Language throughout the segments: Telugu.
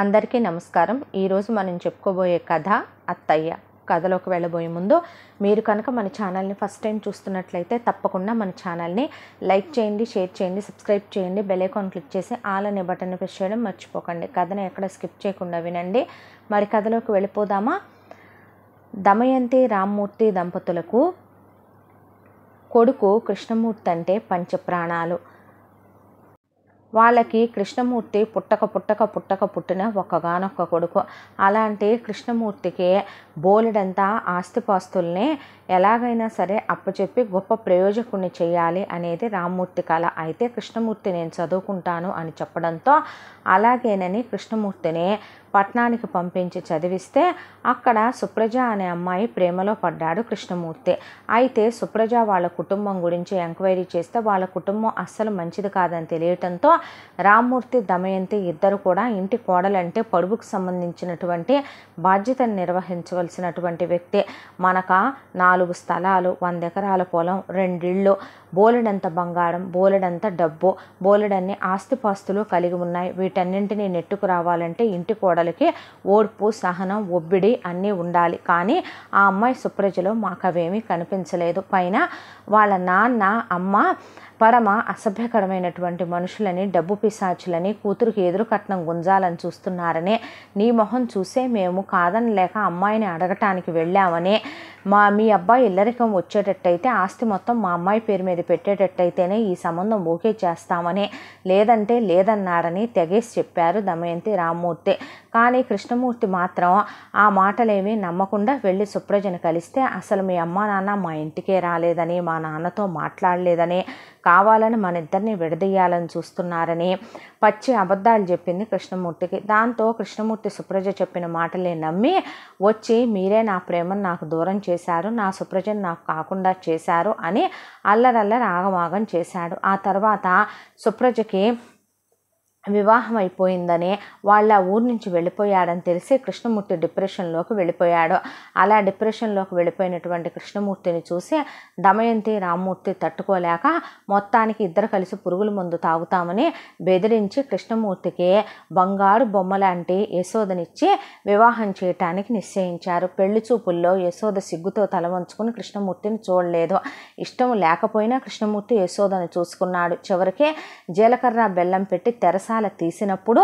అందరికీ నమస్కారం ఈరోజు మనం చెప్పుకోబోయే కథ అత్తయ్య కథలోకి వెళ్ళబోయే ముందు మీరు కనుక మన ఛానల్ని ఫస్ట్ టైం చూస్తున్నట్లయితే తప్పకుండా మన ఛానల్ని లైక్ చేయండి షేర్ చేయండి సబ్స్క్రైబ్ చేయండి బెల్ ఐకాన్ క్లిక్ చేసి ఆల్ అనే బటన్ ప్రెస్ చేయడం మర్చిపోకండి కథను ఎక్కడ స్కిప్ చేయకుండా వినండి మరి కథలోకి వెళ్ళిపోదామా దమయంతి రామ్మూర్తి దంపతులకు కొడుకు కృష్ణమూర్తి అంటే పంచప్రాణాలు ప్రాణాలు వాళ్ళకి కృష్ణమూర్తి పుట్టక పుట్టక పుట్టక పుట్టిన ఒక్కగానొక్క కొడుకు అలాంటి కృష్ణమూర్తికి బోలెడంతా ఆస్తిపాస్తుల్ని ఎలాగైనా సరే అప్పచెప్పి గొప్ప ప్రయోజకుణ్ణి చేయాలి అనేది రామ్మూర్తి కళ అయితే కృష్ణమూర్తి నేను చదువుకుంటాను అని చెప్పడంతో అలాగేనని కృష్ణమూర్తిని పట్నానికి పంపించి చదివిస్తే అక్కడ సుప్రజ అనే అమ్మాయి ప్రేమలో పడ్డాడు కృష్ణమూర్తి అయితే సుప్రజ వాళ్ళ కుటుంబం గురించి ఎంక్వైరీ చేస్తే వాళ్ళ కుటుంబం అస్సలు మంచిది కాదని తెలియటంతో రామ్మూర్తి దమయంతి ఇద్దరు కూడా ఇంటి కోడలంటే పొడుపుకు సంబంధించినటువంటి బాధ్యతను నిర్వహించవలసినటువంటి వ్యక్తి మనక నాలుగు స్థలాలు వంద ఎకరాల పొలం రెండిళ్ళు బోలెడంత బంగారం బోలెడంత డబ్బు బోలెడన్ని ఆస్తిపాస్తులు కలిగి ఉన్నాయి వీటన్నింటినీ నెట్టుకు రావాలంటే ఇంటి కోడలు కోడలికి ఓర్పు సహనం ఒబ్బిడి అన్నీ ఉండాలి కానీ ఆ అమ్మాయి సుప్రజలో మాకు అవేమీ కనిపించలేదు పైన వాళ్ళ నాన్న అమ్మ పరమ అసభ్యకరమైనటువంటి మనుషులని డబ్బు పిశాచులని కూతురికి ఎదురు కట్నం గుంజాలని చూస్తున్నారని నీ మొహం చూసే మేము కాదని లేక అమ్మాయిని అడగటానికి వెళ్ళామని మా మీ అబ్బాయి ఇల్లరికం వచ్చేటట్టయితే ఆస్తి మొత్తం మా అమ్మాయి పేరు మీద పెట్టేటట్టయితేనే ఈ సంబంధం ఓకే చేస్తామని లేదంటే లేదన్నారని తెగేసి చెప్పారు దమయంతి రామ్మూర్తి కానీ కృష్ణమూర్తి మాత్రం ఆ మాటలేమీ నమ్మకుండా వెళ్ళి సుప్రజను కలిస్తే అసలు మీ అమ్మా నాన్న మా ఇంటికే రాలేదని మా నాన్నతో మాట్లాడలేదని కావాలని మన ఇద్దరిని విడదీయాలని చూస్తున్నారని పచ్చి అబద్ధాలు చెప్పింది కృష్ణమూర్తికి దాంతో కృష్ణమూర్తి సుప్రజ చెప్పిన మాటలే నమ్మి వచ్చి మీరే నా ప్రేమను నాకు దూరం చేశారు నా సుప్రజను నాకు కాకుండా చేశారు అని అల్లరల్లర ఆగమాగం చేశాడు ఆ తర్వాత సుప్రజకి వివాహం అయిపోయిందని వాళ్ళు ఆ ఊరు నుంచి వెళ్ళిపోయాడని తెలిసి కృష్ణమూర్తి డిప్రెషన్లోకి వెళ్ళిపోయాడు అలా డిప్రెషన్లోకి వెళ్ళిపోయినటువంటి కృష్ణమూర్తిని చూసి దమయంతి రామ్మూర్తి తట్టుకోలేక మొత్తానికి ఇద్దరు కలిసి పురుగుల మందు తాగుతామని బెదిరించి కృష్ణమూర్తికి బంగారు బొమ్మ లాంటి యశోదనిచ్చి వివాహం చేయటానికి నిశ్చయించారు పెళ్లి చూపుల్లో యశోద సిగ్గుతో తలవంచుకుని కృష్ణమూర్తిని చూడలేదు ఇష్టం లేకపోయినా కృష్ణమూర్తి యశోదని చూసుకున్నాడు చివరికి జీలకర్ర బెల్లం పెట్టి తెరస కసాల తీసినప్పుడు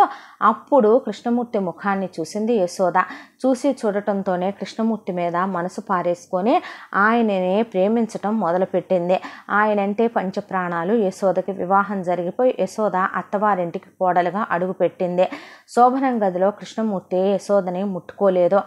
అప్పుడు కృష్ణమూర్తి ముఖాన్ని చూసింది యశోద చూసి చూడటంతోనే కృష్ణమూర్తి మీద మనసు పారేసుకొని ఆయననే ప్రేమించటం మొదలుపెట్టింది ఆయనంటే పంచప్రాణాలు యశోదకి వివాహం జరిగిపోయి యశోద అత్తవారింటికి కోడలుగా అడుగుపెట్టింది శోభనం గదిలో కృష్ణమూర్తి యశోదని ముట్టుకోలేదు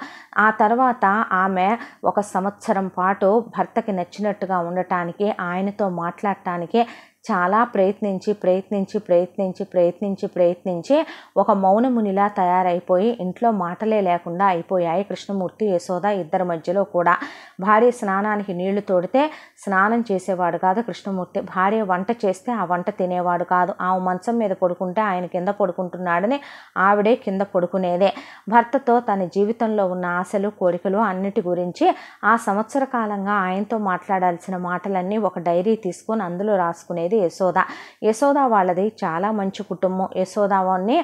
ఆ తర్వాత ఆమె ఒక సంవత్సరం పాటు భర్తకి నచ్చినట్టుగా ఉండటానికి ఆయనతో మాట్లాడటానికి చాలా ప్రయత్నించి ప్రయత్నించి ప్రయత్నించి ప్రయత్నించి ప్రయత్నించి ఒక మౌనమునిలా తయారైపోయి ఇంట్లో మాటలే లేకుండా అయిపోయాయి కృష్ణమూర్తి యశోద ఇద్దరి మధ్యలో కూడా భార్య స్నానానికి నీళ్లు తోడితే స్నానం చేసేవాడు కాదు కృష్ణమూర్తి భార్య వంట చేస్తే ఆ వంట తినేవాడు కాదు ఆ మంచం మీద పడుకుంటే ఆయన కింద పడుకుంటున్నాడని ఆవిడే కింద పడుకునేదే భర్తతో తన జీవితంలో ఉన్న ఆశలు కోరికలు అన్నిటి గురించి ఆ సంవత్సర కాలంగా ఆయనతో మాట్లాడాల్సిన మాటలన్నీ ఒక డైరీ తీసుకొని అందులో రాసుకునేది యశోద యశోద వాళ్ళది చాలా మంచి కుటుంబం యశోదాని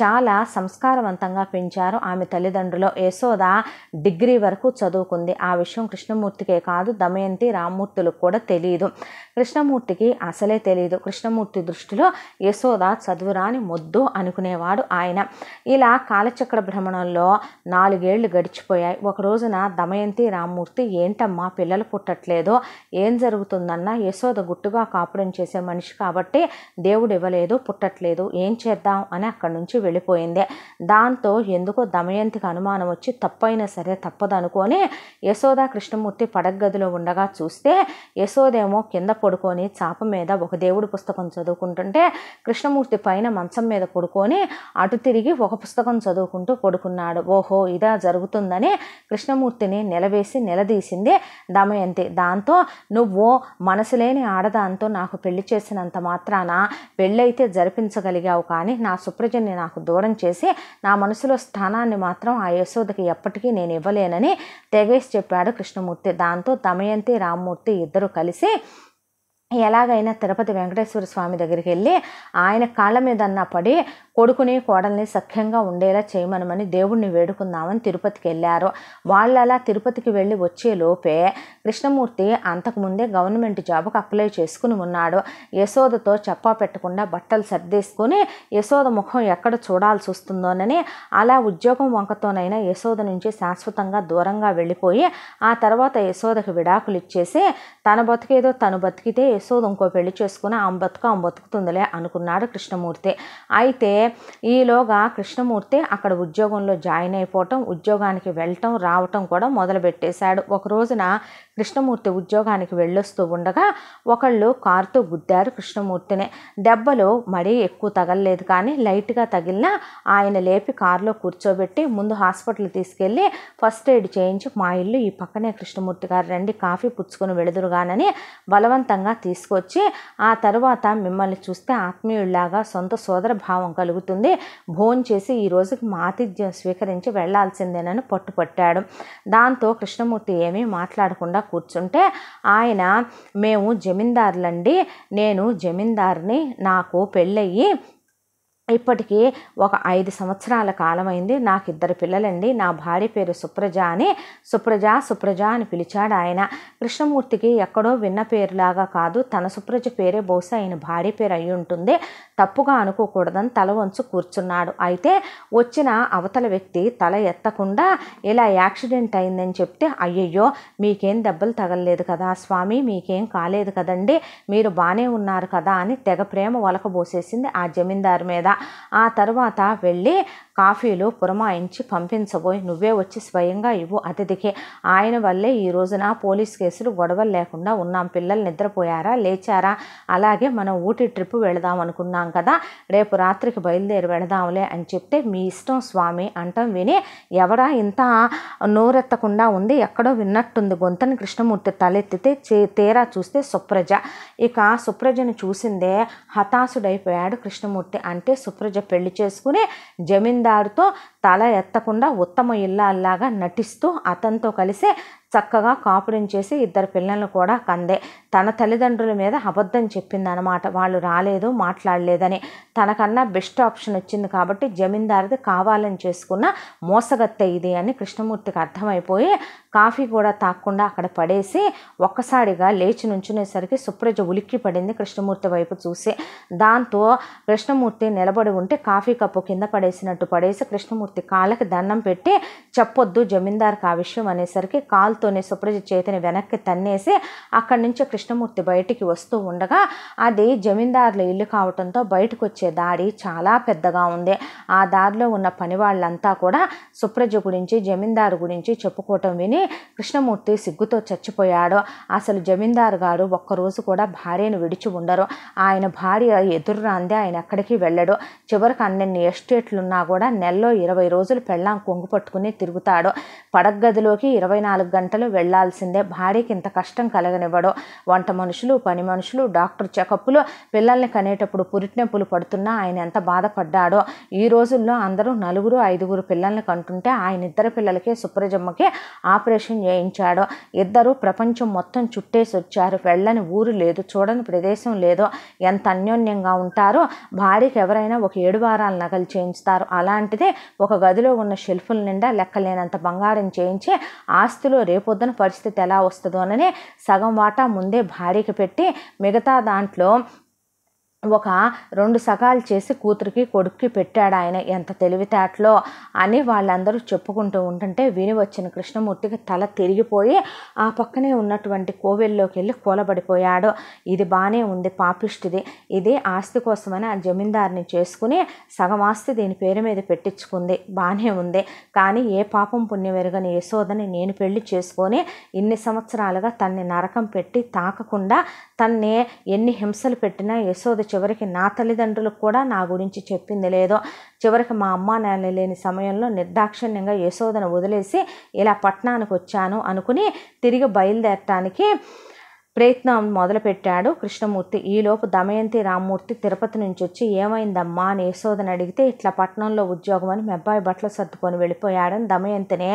చాలా సంస్కారవంతంగా పెంచారు ఆమె తల్లిదండ్రులు యశోద డిగ్రీ వరకు చదువుకుంది ఆ విషయం కృష్ణమూర్తికే కాదు దమయంతి రామ్మూర్తులకు కూడా తెలియదు కృష్ణమూర్తికి అసలే తెలియదు కృష్ణమూర్తి దృష్టిలో యశోద చదువురాని మొద్దు అనుకునేవాడు ఆయన ఇలా కాలచక్ర భ్రమణంలో నాలుగేళ్లు గడిచిపోయాయి ఒక రోజున దమయంతి రామ్మూర్తి ఏంటమ్మా పిల్లలు పుట్టట్లేదు ఏం జరుగుతుందన్న యశోద గుట్టుగా కాపురం చేసే మనిషి కాబట్టి దేవుడు ఇవ్వలేదు పుట్టట్లేదు ఏం చేద్దాం అని అక్కడి నుంచి వెళ్ళిపోయింది దాంతో ఎందుకో దమయంతికి అనుమానం వచ్చి తప్పైనా సరే తప్పదనుకొని యశోద కృష్ణమూర్తి పడగదిలో ఉండగా చూస్తే యశోదేమో కింద పడుకొని చాప మీద ఒక దేవుడి పుస్తకం చదువుకుంటుంటే కృష్ణమూర్తి పైన మంచం మీద పడుకొని అటు తిరిగి ఒక పుస్తకం చదువుకుంటూ పడుకున్నాడు ఓహో ఇదా జరుగుతుందని కృష్ణమూర్తిని నిలవేసి నిలదీసింది దమయంతి దాంతో నువ్వు మనసులేని ఆడదాంతో నాకు పెళ్లి చేసినంత మాత్రాన పెళ్ళైతే జరిపించగలిగావు కానీ నా సుప్రజని నాకు నాకు దూరం చేసి నా మనసులో స్థానాన్ని మాత్రం ఆ యశోదకి ఎప్పటికీ నేను ఇవ్వలేనని తెగేసి చెప్పాడు కృష్ణమూర్తి దాంతో దమయంతి రామ్మూర్తి ఇద్దరు కలిసి ఎలాగైనా తిరుపతి వెంకటేశ్వర స్వామి దగ్గరికి వెళ్ళి ఆయన కాళ్ళ మీదన్నా పడి కొడుకుని కోడల్ని సఖ్యంగా ఉండేలా చేయమనమని దేవుణ్ణి వేడుకుందామని తిరుపతికి వెళ్ళారు వాళ్ళు అలా తిరుపతికి వెళ్ళి వచ్చే లోపే కృష్ణమూర్తి అంతకుముందే గవర్నమెంట్ జాబ్కు అప్లై చేసుకుని ఉన్నాడు యశోదతో చెప్పా పెట్టకుండా బట్టలు సర్దేసుకొని యశోద ముఖం ఎక్కడ చూడాల్సి వస్తుందోనని అలా ఉద్యోగం వంకతోనైనా యశోద నుంచి శాశ్వతంగా దూరంగా వెళ్ళిపోయి ఆ తర్వాత యశోదకు విడాకులు ఇచ్చేసి తన బతికేదో తను బతికితే యశోద ఇంకో పెళ్లి చేసుకుని ఆమె బతుకు ఆమె బతుకుతుందిలే అనుకున్నాడు కృష్ణమూర్తి అయితే ఈలోగా కృష్ణమూర్తి అక్కడ ఉద్యోగంలో జాయిన్ అయిపోవటం ఉద్యోగానికి వెళ్ళటం రావటం కూడా మొదలుపెట్టేశాడు ఒక రోజున కృష్ణమూర్తి ఉద్యోగానికి వెళ్ళొస్తూ ఉండగా ఒకళ్ళు కారుతో గుద్దారు కృష్ణమూర్తిని దెబ్బలు మరీ ఎక్కువ తగలలేదు కానీ లైట్గా తగిలినా ఆయన లేపి కారులో కూర్చోబెట్టి ముందు హాస్పిటల్ తీసుకెళ్ళి ఫస్ట్ ఎయిడ్ చేయించి మా ఇల్లు ఈ పక్కనే కృష్ణమూర్తి గారు రండి కాఫీ పుచ్చుకొని వెళుదురుగా అవగానని బలవంతంగా తీసుకొచ్చి ఆ తర్వాత మిమ్మల్ని చూస్తే ఆత్మీయుల్లాగా సొంత సోదర భావం కలుగుతుంది భోన్ చేసి ఈ రోజుకి మాతిథ్యం స్వీకరించి వెళ్లాల్సిందేనని పట్టుపట్టాడు దాంతో కృష్ణమూర్తి ఏమీ మాట్లాడకుండా కూర్చుంటే ఆయన మేము జమీందారులండి నేను జమీందారుని నాకు పెళ్ళయ్యి ఇప్పటికీ ఒక ఐదు సంవత్సరాల కాలమైంది నాకు ఇద్దరు పిల్లలండి నా భార్య పేరు సుప్రజ అని సుప్రజ సుప్రజ అని పిలిచాడు ఆయన కృష్ణమూర్తికి ఎక్కడో విన్న పేరులాగా కాదు తన సుప్రజ పేరే బహుశా ఆయన భార్య పేరు అయి ఉంటుంది తప్పుగా అనుకోకూడదని తల వంచు కూర్చున్నాడు అయితే వచ్చిన అవతల వ్యక్తి తల ఎత్తకుండా ఇలా యాక్సిడెంట్ అయిందని చెప్తే అయ్యయ్యో మీకేం దెబ్బలు తగలలేదు కదా స్వామి మీకేం కాలేదు కదండి మీరు బాగానే ఉన్నారు కదా అని తెగ ప్రేమ వలకబోసేసింది ఆ జమీందారు మీద ఆ తర్వాత వెళ్ళి కాఫీలు పురమాయించి పంపించబోయి నువ్వే వచ్చి స్వయంగా ఇవ్వు అతిథికి ఆయన వల్లే ఈ రోజున పోలీస్ కేసులు గొడవలు లేకుండా ఉన్నాం పిల్లలు నిద్రపోయారా లేచారా అలాగే మనం ఊటీ ట్రిప్ వెళదాం అనుకున్నాం కదా రేపు రాత్రికి బయలుదేరి వెళదాంలే అని చెప్తే మీ ఇష్టం స్వామి అంటాం విని ఎవరా ఇంత నోరెత్తకుండా ఉంది ఎక్కడో విన్నట్టుంది గొంతని కృష్ణమూర్తి తలెత్తితే చే తీరా చూస్తే సుప్రజ ఇక సుప్రజను చూసిందే హతాశుడైపోయాడు కృష్ణమూర్తి అంటే సుప్రజ పెళ్లి చేసుకుని జమీందారుతో తల ఎత్తకుండా ఉత్తమ ఇల్లాల్లాగా నటిస్తూ అతనితో కలిసి చక్కగా కాపురం చేసి ఇద్దరు పిల్లలను కూడా కందే తన తల్లిదండ్రుల మీద అబద్ధం చెప్పిందనమాట వాళ్ళు రాలేదు మాట్లాడలేదని తనకన్నా బెస్ట్ ఆప్షన్ వచ్చింది కాబట్టి జమీందారిది కావాలని చేసుకున్న మోసగత్తె ఇది అని కృష్ణమూర్తికి అర్థమైపోయి కాఫీ కూడా తాక్కుండా అక్కడ పడేసి ఒక్కసారిగా లేచి నుంచునేసరికి సుప్రజ ఉలిక్కి పడింది కృష్ణమూర్తి వైపు చూసి దాంతో కృష్ణమూర్తి నిలబడి ఉంటే కాఫీ కప్పు కింద పడేసినట్టు పడేసి కృష్ణమూర్తి కాళ్ళకి దండం పెట్టి చెప్పొద్దు జమీందార్కి ఆ విషయం అనేసరికి కాల్ కాలుతోనే సుప్రజిత్ చేతిని వెనక్కి తన్నేసి అక్కడి నుంచి కృష్ణమూర్తి బయటికి వస్తూ ఉండగా అది జమీందారుల ఇల్లు కావడంతో బయటకు వచ్చే దారి చాలా పెద్దగా ఉంది ఆ దారిలో ఉన్న పని వాళ్ళంతా కూడా సుప్రజ గురించి జమీందారు గురించి చెప్పుకోవటం విని కృష్ణమూర్తి సిగ్గుతో చచ్చిపోయాడు అసలు జమీందారు గారు ఒక్కరోజు కూడా భార్యను విడిచి ఉండరు ఆయన భార్య ఎదురు రాందే ఆయన ఎక్కడికి వెళ్ళడు చివరికి అన్నెన్ని ఎస్టేట్లున్నా కూడా నెలలో ఇరవై రోజులు పెళ్ళాం కొంగు పట్టుకుని తిరుగుతాడు పడగదిలోకి ఇరవై నాలుగు గంటలు గంటలు వెళ్లాల్సిందే భార్యకి ఇంత కష్టం కలగనివ్వడం వంట మనుషులు పని మనుషులు డాక్టర్ చెకప్లు పిల్లల్ని కనేటప్పుడు పురిటినొప్పులు పడుతున్నా ఆయన ఎంత బాధపడ్డాడో ఈ రోజుల్లో అందరూ నలుగురు ఐదుగురు పిల్లల్ని కంటుంటే ఆయన ఇద్దరు పిల్లలకి సుప్రజమ్మకి ఆపరేషన్ చేయించాడు ఇద్దరు ప్రపంచం మొత్తం చుట్టేసి వచ్చారు వెళ్ళని ఊరు లేదు చూడని ప్రదేశం లేదు ఎంత అన్యోన్యంగా ఉంటారో భార్యకి ఎవరైనా ఒక ఏడు వారాల నగలు చేయించుతారు అలాంటిదే ఒక గదిలో ఉన్న షెల్ఫుల నిండా లెక్కలేనంత బంగారం చేయించి ఆస్తిలో రేపు రేపొద్దున పరిస్థితి ఎలా వస్తుందోనని సగం వాటా ముందే భార్యకి పెట్టి మిగతా దాంట్లో ఒక రెండు సగాలు చేసి కూతురికి కొడుక్కి పెట్టాడు ఆయన ఎంత తెలివితేటలో అని వాళ్ళందరూ చెప్పుకుంటూ ఉంటుంటే విని వచ్చిన కృష్ణమూర్తికి తల తిరిగిపోయి ఆ పక్కనే ఉన్నటువంటి కోవెల్లోకి వెళ్ళి కూలబడిపోయాడు ఇది బాగానే ఉంది పాపిష్టిది ఇది ఆస్తి కోసమని ఆ జమీందారిని చేసుకుని సగం ఆస్తి దీని పేరు మీద పెట్టించుకుంది బాగానే ఉంది కానీ ఏ పాపం పుణ్యం ఎరగని యశోదని నేను పెళ్లి చేసుకొని ఇన్ని సంవత్సరాలుగా తన్ని నరకం పెట్టి తాకకుండా తన్నే ఎన్ని హింసలు పెట్టినా యశోద చివరికి నా తల్లిదండ్రులకు కూడా నా గురించి చెప్పింది లేదో చివరికి మా అమ్మ నాన్న లేని సమయంలో నిర్దాక్షిణ్యంగా యశోదను వదిలేసి ఇలా పట్టణానికి వచ్చాను అనుకుని తిరిగి బయలుదేరటానికి ప్రయత్నం మొదలుపెట్టాడు కృష్ణమూర్తి ఈలోపు దమయంతి రామ్మూర్తి తిరుపతి నుంచి వచ్చి ఏమైందమ్మా అని యశోదని అడిగితే ఇట్లా పట్టణంలో ఉద్యోగం అని మెబ్బాయి బట్టలు సర్దుకొని వెళ్ళిపోయాడని దమయంతినే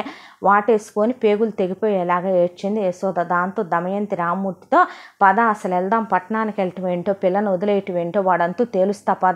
వాటేసుకొని పేగులు తెగిపోయేలాగా ఏడ్చింది యశోద దాంతో దమయంతి రామ్మూర్తితో పద అసలు వెళ్దాం పట్టణానికి వెళ్ళటం ఏంటో పిల్లను వదిలేయటం ఏంటో వాడంతూ తేలుస్తా పద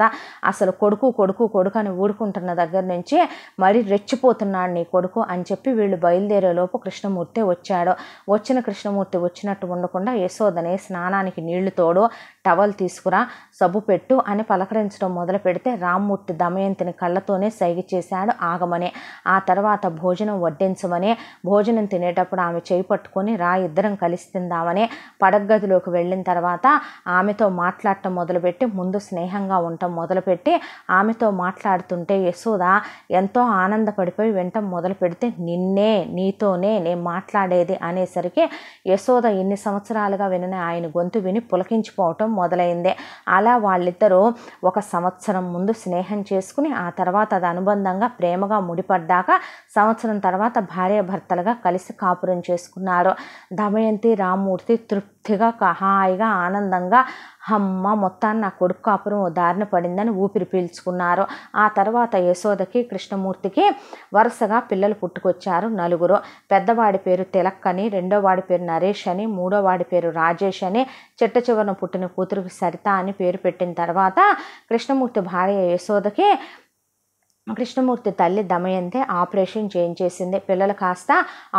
అసలు కొడుకు కొడుకు కొడుకు అని ఊడుకుంటున్న దగ్గర నుంచి మరి రెచ్చిపోతున్నాడు నీ కొడుకు అని చెప్పి వీళ్ళు బయలుదేరేలోపు కృష్ణమూర్తి వచ్చాడు వచ్చిన కృష్ణమూర్తి వచ్చినట్టు ఉండకుండా యశోదని స్నానానికి నీళ్లు తోడు టవల్ తీసుకురా సబ్బు పెట్టు అని పలకరించడం మొదలు పెడితే రామ్మూర్తి దమయంతిని కళ్ళతోనే సైగ చేశాడు ఆగమని ఆ తర్వాత భోజనం వడ్డించమని భోజనం తినేటప్పుడు ఆమె చేయి పట్టుకొని రా ఇద్దరం కలిసి తిందామనే పడగదిలోకి వెళ్ళిన తర్వాత ఆమెతో మాట్లాడటం మొదలుపెట్టి ముందు స్నేహంగా ఉండటం మొదలుపెట్టి ఆమెతో మాట్లాడుతుంటే యశోద ఎంతో ఆనందపడిపోయి వెంట మొదలు పెడితే నిన్నే నీతోనే నేను మాట్లాడేది అనేసరికి యశోద ఎన్ని సంవత్సరాలుగా స్పష్టంగా వినిన ఆయన గొంతు విని పులకించిపోవటం మొదలైంది అలా వాళ్ళిద్దరూ ఒక సంవత్సరం ముందు స్నేహం చేసుకుని ఆ తర్వాత అది అనుబంధంగా ప్రేమగా ముడిపడ్డాక సంవత్సరం తర్వాత భార్యాభర్తలుగా కలిసి కాపురం చేసుకున్నారు దమయంతి రామ్మూర్తి తృప్తి తృప్తిగా హాయిగా ఆనందంగా అమ్మ మొత్తాన్ని నా కొడుకు కాపురం దారిన పడిందని ఊపిరి పీల్చుకున్నారు ఆ తర్వాత యశోదకి కృష్ణమూర్తికి వరుసగా పిల్లలు పుట్టుకొచ్చారు నలుగురు పెద్దవాడి పేరు తిలక్ అని రెండోవాడి పేరు నరేష్ అని మూడోవాడి పేరు రాజేష్ అని చెట్ట చివరన పుట్టిన కూతురు సరిత అని పేరు పెట్టిన తర్వాత కృష్ణమూర్తి భార్య యశోదకి కృష్ణమూర్తి తల్లి దమయంతి ఆపరేషన్ చేయించేసింది పిల్లలు కాస్త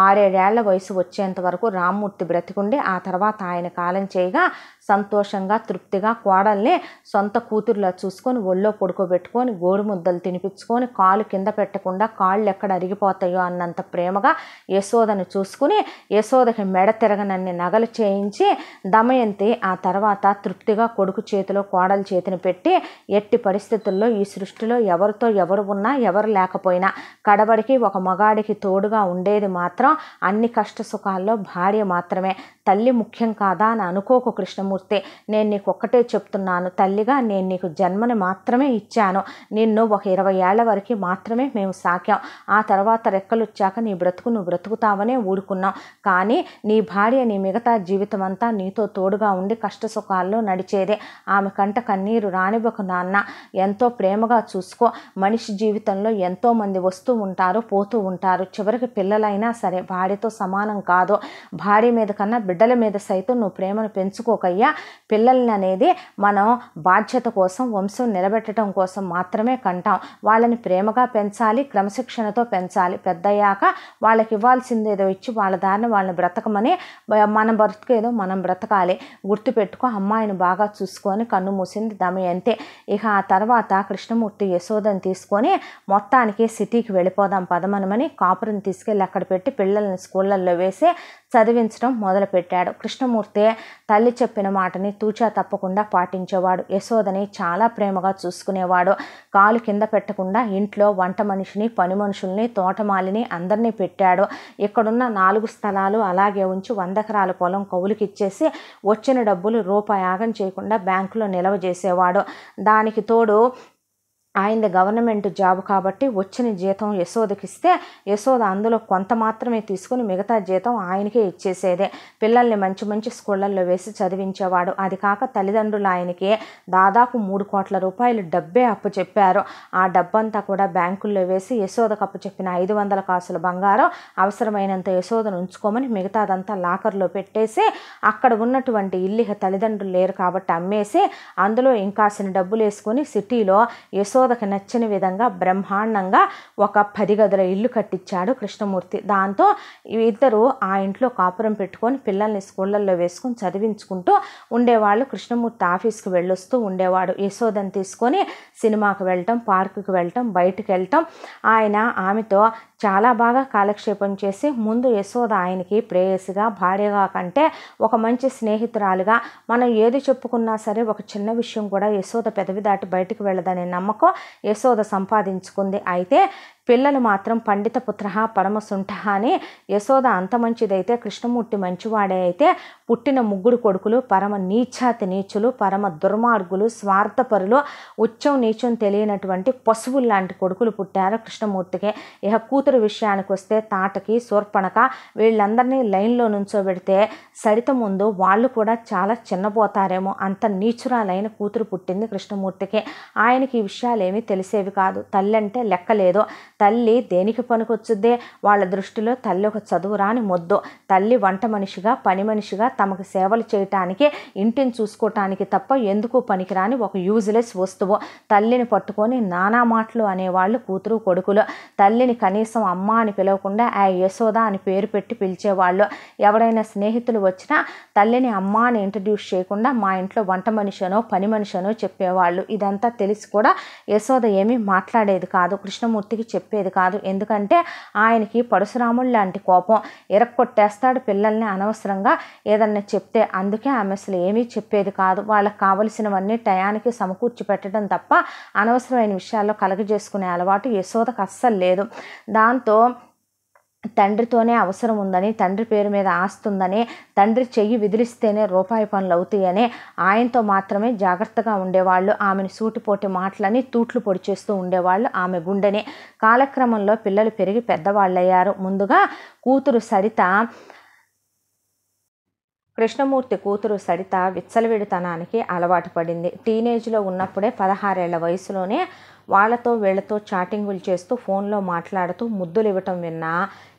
ఆరేడేళ్ల వయసు వచ్చేంత వరకు రామ్మూర్తి బ్రతికుండి ఆ తర్వాత ఆయన కాలం చేయగా సంతోషంగా తృప్తిగా కోడల్ని సొంత కూతురులా చూసుకొని ఒళ్ళో పడుకోబెట్టుకొని గోరుముద్దలు తినిపించుకొని కాలు కింద పెట్టకుండా కాళ్ళు ఎక్కడ అరిగిపోతాయో అన్నంత ప్రేమగా యశోదను చూసుకుని యశోదకి మెడ తిరగనన్ని నగలు చేయించి దమయంతి ఆ తర్వాత తృప్తిగా కొడుకు చేతిలో కోడలు చేతిని పెట్టి ఎట్టి పరిస్థితుల్లో ఈ సృష్టిలో ఎవరితో ఎవరు ఉన్నా ఎవరు లేకపోయినా కడబడికి ఒక మగాడికి తోడుగా ఉండేది మాత్రం అన్ని కష్ట సుఖాల్లో భార్య మాత్రమే తల్లి ముఖ్యం కాదా అని అనుకోకు కృష్ణము యేసుమూర్తి నేను నీకు ఒక్కటే చెప్తున్నాను తల్లిగా నేను నీకు జన్మని మాత్రమే ఇచ్చాను నిన్ను ఒక ఇరవై ఏళ్ల వరకు మాత్రమే మేము సాకాం ఆ తర్వాత వచ్చాక నీ బ్రతుకు నువ్వు బ్రతుకుతావనే ఊడుకున్నాం కానీ నీ భార్య నీ మిగతా జీవితం అంతా నీతో తోడుగా ఉండి కష్ట సుఖాల్లో నడిచేదే ఆమె కంట కన్నీరు రానివ్వకు నాన్న ఎంతో ప్రేమగా చూసుకో మనిషి జీవితంలో ఎంతోమంది వస్తూ ఉంటారు పోతూ ఉంటారు చివరికి పిల్లలైనా సరే భార్యతో సమానం కాదు భార్య మీద కన్నా బిడ్డల మీద సైతం నువ్వు ప్రేమను పెంచుకోకయ్యా పిల్లల్ని అనేది మనం బాధ్యత కోసం వంశం నిలబెట్టడం కోసం మాత్రమే కంటాం వాళ్ళని ప్రేమగా పెంచాలి క్రమశిక్షణతో పెంచాలి పెద్దయ్యాక వాళ్ళకి ఇవ్వాల్సింది ఏదో ఇచ్చి వాళ్ళ దారిని వాళ్ళని బ్రతకమని మనం బ్రతుకేదో మనం బ్రతకాలి గుర్తుపెట్టుకో అమ్మాయిని బాగా చూసుకొని కన్ను మూసింది దమయంతే ఇక ఆ తర్వాత కృష్ణమూర్తి యశోదని తీసుకొని మొత్తానికి సిటీకి వెళ్ళిపోదాం పదమనమని కాపురం తీసుకెళ్ళి అక్కడ పెట్టి పిల్లల్ని స్కూళ్ళల్లో వేసి చదివించడం మొదలుపెట్టాడు కృష్ణమూర్తి తల్లి చెప్పిన మాటని తూచా తప్పకుండా పాటించేవాడు యశోదని చాలా ప్రేమగా చూసుకునేవాడు కాలు కింద పెట్టకుండా ఇంట్లో వంట మనిషిని పని మనుషుల్ని తోటమాలిని అందరినీ పెట్టాడు ఇక్కడున్న నాలుగు స్థలాలు అలాగే ఉంచి వంద పొలం కౌలుకిచ్చేసి వచ్చిన డబ్బులు రూపాయి ఆగం చేయకుండా బ్యాంకులో నిల్వ చేసేవాడు దానికి తోడు ఆయన గవర్నమెంట్ జాబ్ కాబట్టి వచ్చిన జీతం యశోదకి ఇస్తే యశోద అందులో కొంత మాత్రమే తీసుకుని మిగతా జీతం ఆయనకే ఇచ్చేసేదే పిల్లల్ని మంచి మంచి స్కూళ్ళల్లో వేసి చదివించేవాడు అది కాక తల్లిదండ్రులు ఆయనకి దాదాపు మూడు కోట్ల రూపాయలు డబ్బే అప్పు చెప్పారు ఆ డబ్బంతా కూడా బ్యాంకుల్లో వేసి యశోదకు అప్పు చెప్పిన ఐదు వందల కాసుల బంగారం అవసరమైనంత యశోదను ఉంచుకోమని మిగతాదంతా లాకర్లో పెట్టేసి అక్కడ ఉన్నటువంటి ఇల్లిక తల్లిదండ్రులు లేరు కాబట్టి అమ్మేసి అందులో ఇంకాసిన డబ్బులు వేసుకొని సిటీలో యశోద యశోదకు నచ్చిన విధంగా బ్రహ్మాండంగా ఒక పది గదుల ఇల్లు కట్టించాడు కృష్ణమూర్తి దాంతో ఇద్దరు ఆ ఇంట్లో కాపురం పెట్టుకొని పిల్లల్ని స్కూళ్ళల్లో వేసుకొని చదివించుకుంటూ ఉండేవాళ్ళు కృష్ణమూర్తి ఆఫీస్కి వెళ్ళొస్తూ ఉండేవాడు యశోదని తీసుకొని సినిమాకి వెళ్ళటం పార్కుకి వెళ్ళటం బయటకు వెళ్ళటం ఆయన ఆమెతో చాలా బాగా కాలక్షేపం చేసి ముందు యశోద ఆయనకి ప్రేయసిగా భార్యగా కంటే ఒక మంచి స్నేహితురాలుగా మనం ఏది చెప్పుకున్నా సరే ఒక చిన్న విషయం కూడా యశోద పెదవి దాటి బయటకు వెళ్ళదనే నమ్మకం యశోద సంపాదించుకుంది అయితే పిల్లలు మాత్రం పండిత పుత్ర పరమసుంఠ అని యశోద అంత మంచిదైతే కృష్ణమూర్తి మంచివాడే అయితే పుట్టిన ముగ్గురు కొడుకులు పరమ నీచాతి నీచులు పరమ దుర్మార్గులు స్వార్థపరులు ఉచ్చం నీచం తెలియనటువంటి పశువులు లాంటి కొడుకులు పుట్టారు కృష్ణమూర్తికి ఇక కూతురు విషయానికి వస్తే తాటకి సూర్పణక వీళ్ళందరినీ లైన్లో పెడితే సరిత ముందు వాళ్ళు కూడా చాలా చిన్నపోతారేమో అంత నీచురాలైన కూతురు పుట్టింది కృష్ణమూర్తికి ఆయనకి ఈ విషయాలు ఏమీ తెలిసేవి కాదు తల్లి అంటే లెక్కలేదు తల్లి దేనికి పనికొచ్చుద్దే వాళ్ళ దృష్టిలో తల్లి ఒక చదువురాని మొద్దు తల్లి వంట మనిషిగా పని మనిషిగా తమకు సేవలు చేయటానికి ఇంటిని చూసుకోవటానికి తప్ప ఎందుకు పనికిరాని ఒక యూజ్లెస్ వస్తువు తల్లిని పట్టుకొని నానా మాటలు అనేవాళ్ళు కూతురు కొడుకులు తల్లిని కనీసం అమ్మ అని పిలవకుండా ఆ యశోద అని పేరు పెట్టి పిలిచేవాళ్ళు ఎవరైనా స్నేహితులు వచ్చినా తల్లిని అమ్మ అని ఇంట్రడ్యూస్ చేయకుండా మా ఇంట్లో వంట మనిషనో పని మనిషనో చెప్పేవాళ్ళు ఇదంతా తెలిసి కూడా యశోద ఏమీ మాట్లాడేది కాదు కృష్ణమూర్తికి చెప్పి చెప్పేది కాదు ఎందుకంటే ఆయనకి పరశురాముడు లాంటి కోపం ఎరక్కొట్టేస్తాడు పిల్లల్ని అనవసరంగా ఏదన్నా చెప్తే అందుకే ఆమె అసలు ఏమీ చెప్పేది కాదు వాళ్ళకి కావలసినవన్నీ టయానికి సమకూర్చి పెట్టడం తప్ప అనవసరమైన విషయాల్లో కలగజేసుకునే అలవాటు యశోదకు అస్సలు లేదు దాంతో తండ్రితోనే అవసరం ఉందని తండ్రి పేరు మీద ఆస్తుందని తండ్రి చెయ్యి విదిలిస్తేనే రూపాయి పనులు అవుతాయని ఆయనతో మాత్రమే జాగ్రత్తగా ఉండేవాళ్ళు ఆమెను సూటిపోటి మాటలని తూట్లు పొడిచేస్తూ ఉండేవాళ్ళు ఆమె గుండెని కాలక్రమంలో పిల్లలు పెరిగి పెద్దవాళ్ళయ్యారు ముందుగా కూతురు సరిత కృష్ణమూర్తి కూతురు సరిత విచ్చలవిడితనానికి అలవాటు పడింది టీనేజ్లో ఉన్నప్పుడే పదహారేళ్ల వయసులోనే వాళ్ళతో వీళ్ళతో చాటింగులు చేస్తూ ఫోన్లో మాట్లాడుతూ ముద్దులు ఇవ్వటం విన్నా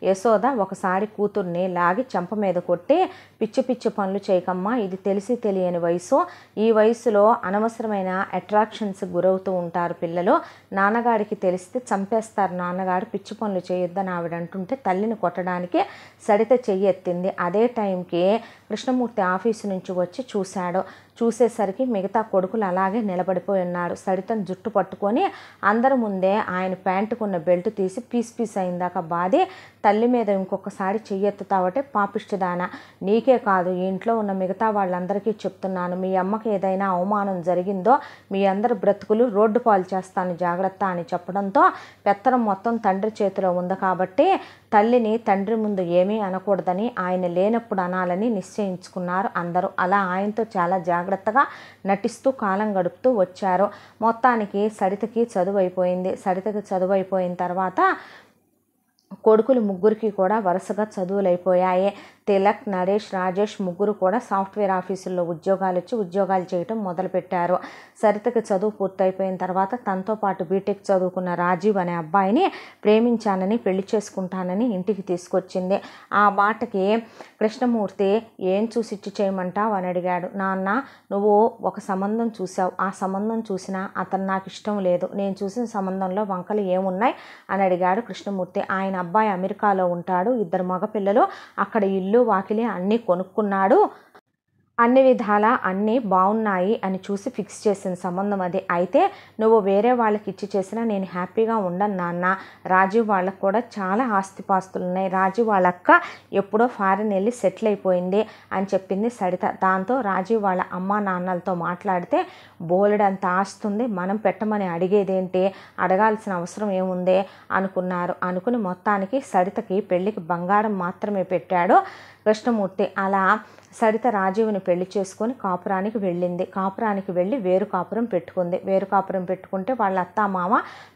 యశోద ఒకసారి కూతుర్ని లాగి చెంప మీద కొట్టి పిచ్చి పిచ్చి పనులు చేయకమ్మా ఇది తెలిసి తెలియని వయసు ఈ వయసులో అనవసరమైన అట్రాక్షన్స్ గురవుతూ ఉంటారు పిల్లలు నాన్నగారికి తెలిస్తే చంపేస్తారు నాన్నగారు పిచ్చి పనులు చేయొద్దని ఆవిడ అంటుంటే తల్లిని కొట్టడానికి సరిత చెయ్యి ఎత్తింది అదే టైంకి కృష్ణమూర్తి ఆఫీసు నుంచి వచ్చి చూశాడు చూసేసరికి మిగతా కొడుకులు అలాగే నిలబడిపోయి ఉన్నారు సరితను జుట్టు పట్టుకొని అందరి ముందే ఆయన ప్యాంటుకున్న బెల్ట్ తీసి పీస్ పీస్ అయిందాక బాధి తల్లి మీద ఇంకొకసారి చెయ్యెత్తుతావటే పాపిష్టిదాన నీకే కాదు ఇంట్లో ఉన్న మిగతా వాళ్ళందరికీ చెప్తున్నాను మీ అమ్మకి ఏదైనా అవమానం జరిగిందో మీ అందరు బ్రతుకులు రోడ్డు పాలు చేస్తాను జాగ్రత్త అని చెప్పడంతో పెత్తనం మొత్తం తండ్రి చేతిలో ఉంది కాబట్టి తల్లిని తండ్రి ముందు ఏమీ అనకూడదని ఆయన లేనప్పుడు అనాలని నిశ్చయించుకున్నారు అందరూ అలా ఆయనతో చాలా జాగ్రత్తగా నటిస్తూ కాలం గడుపుతూ వచ్చారు మొత్తానికి సరితకి చదువు అయిపోయింది సరితకి చదువు అయిపోయిన తర్వాత కొడుకులు ముగ్గురికి కూడా వరుసగా చదువులైపోయాయి తిలక్ నరేష్ రాజేష్ ముగ్గురు కూడా సాఫ్ట్వేర్ ఆఫీసుల్లో ఉద్యోగాలు ఇచ్చి ఉద్యోగాలు చేయటం మొదలుపెట్టారు సరితకి చదువు పూర్తయిపోయిన తర్వాత తనతో పాటు బీటెక్ చదువుకున్న రాజీవ్ అనే అబ్బాయిని ప్రేమించానని పెళ్లి చేసుకుంటానని ఇంటికి తీసుకొచ్చింది ఆ మాటకి కృష్ణమూర్తి ఏం చూసి ఇచ్చి చేయమంటావు అని అడిగాడు నాన్న నువ్వు ఒక సంబంధం చూసావు ఆ సంబంధం చూసినా అతను నాకు ఇష్టం లేదు నేను చూసిన సంబంధంలో వంకలు ఏమున్నాయి అని అడిగాడు కృష్ణమూర్తి ఆయన అబ్బాయి అమెరికాలో ఉంటాడు ఇద్దరు మగపిల్లలు అక్కడ ఇల్లు వాకిలి అన్నీ కొనుక్కున్నాడు అన్ని విధాలా అన్నీ బాగున్నాయి అని చూసి ఫిక్స్ చేసిన సంబంధం అది అయితే నువ్వు వేరే వాళ్ళకి ఇచ్చి చేసినా నేను హ్యాపీగా ఉండను నాన్న రాజీవ్ వాళ్ళకు కూడా చాలా ఆస్తిపాస్తులు ఉన్నాయి రాజీవ్ వాళ్ళక్క ఎప్పుడో ఫారెన్ వెళ్ళి సెటిల్ అయిపోయింది అని చెప్పింది సరిత దాంతో రాజీవ్ వాళ్ళ అమ్మ నాన్నలతో మాట్లాడితే బోలెడంత ఆస్తుంది మనం పెట్టమని అడిగేదేంటి అడగాల్సిన అవసరం ఏముంది అనుకున్నారు అనుకుని మొత్తానికి సరితకి పెళ్ళికి బంగారం మాత్రమే పెట్టాడు కృష్ణమూర్తి అలా సరిత రాజీవుని పెళ్లి చేసుకుని కాపురానికి వెళ్ళింది కాపురానికి వెళ్ళి వేరు కాపురం పెట్టుకుంది వేరు కాపురం పెట్టుకుంటే వాళ్ళ అత్త మామ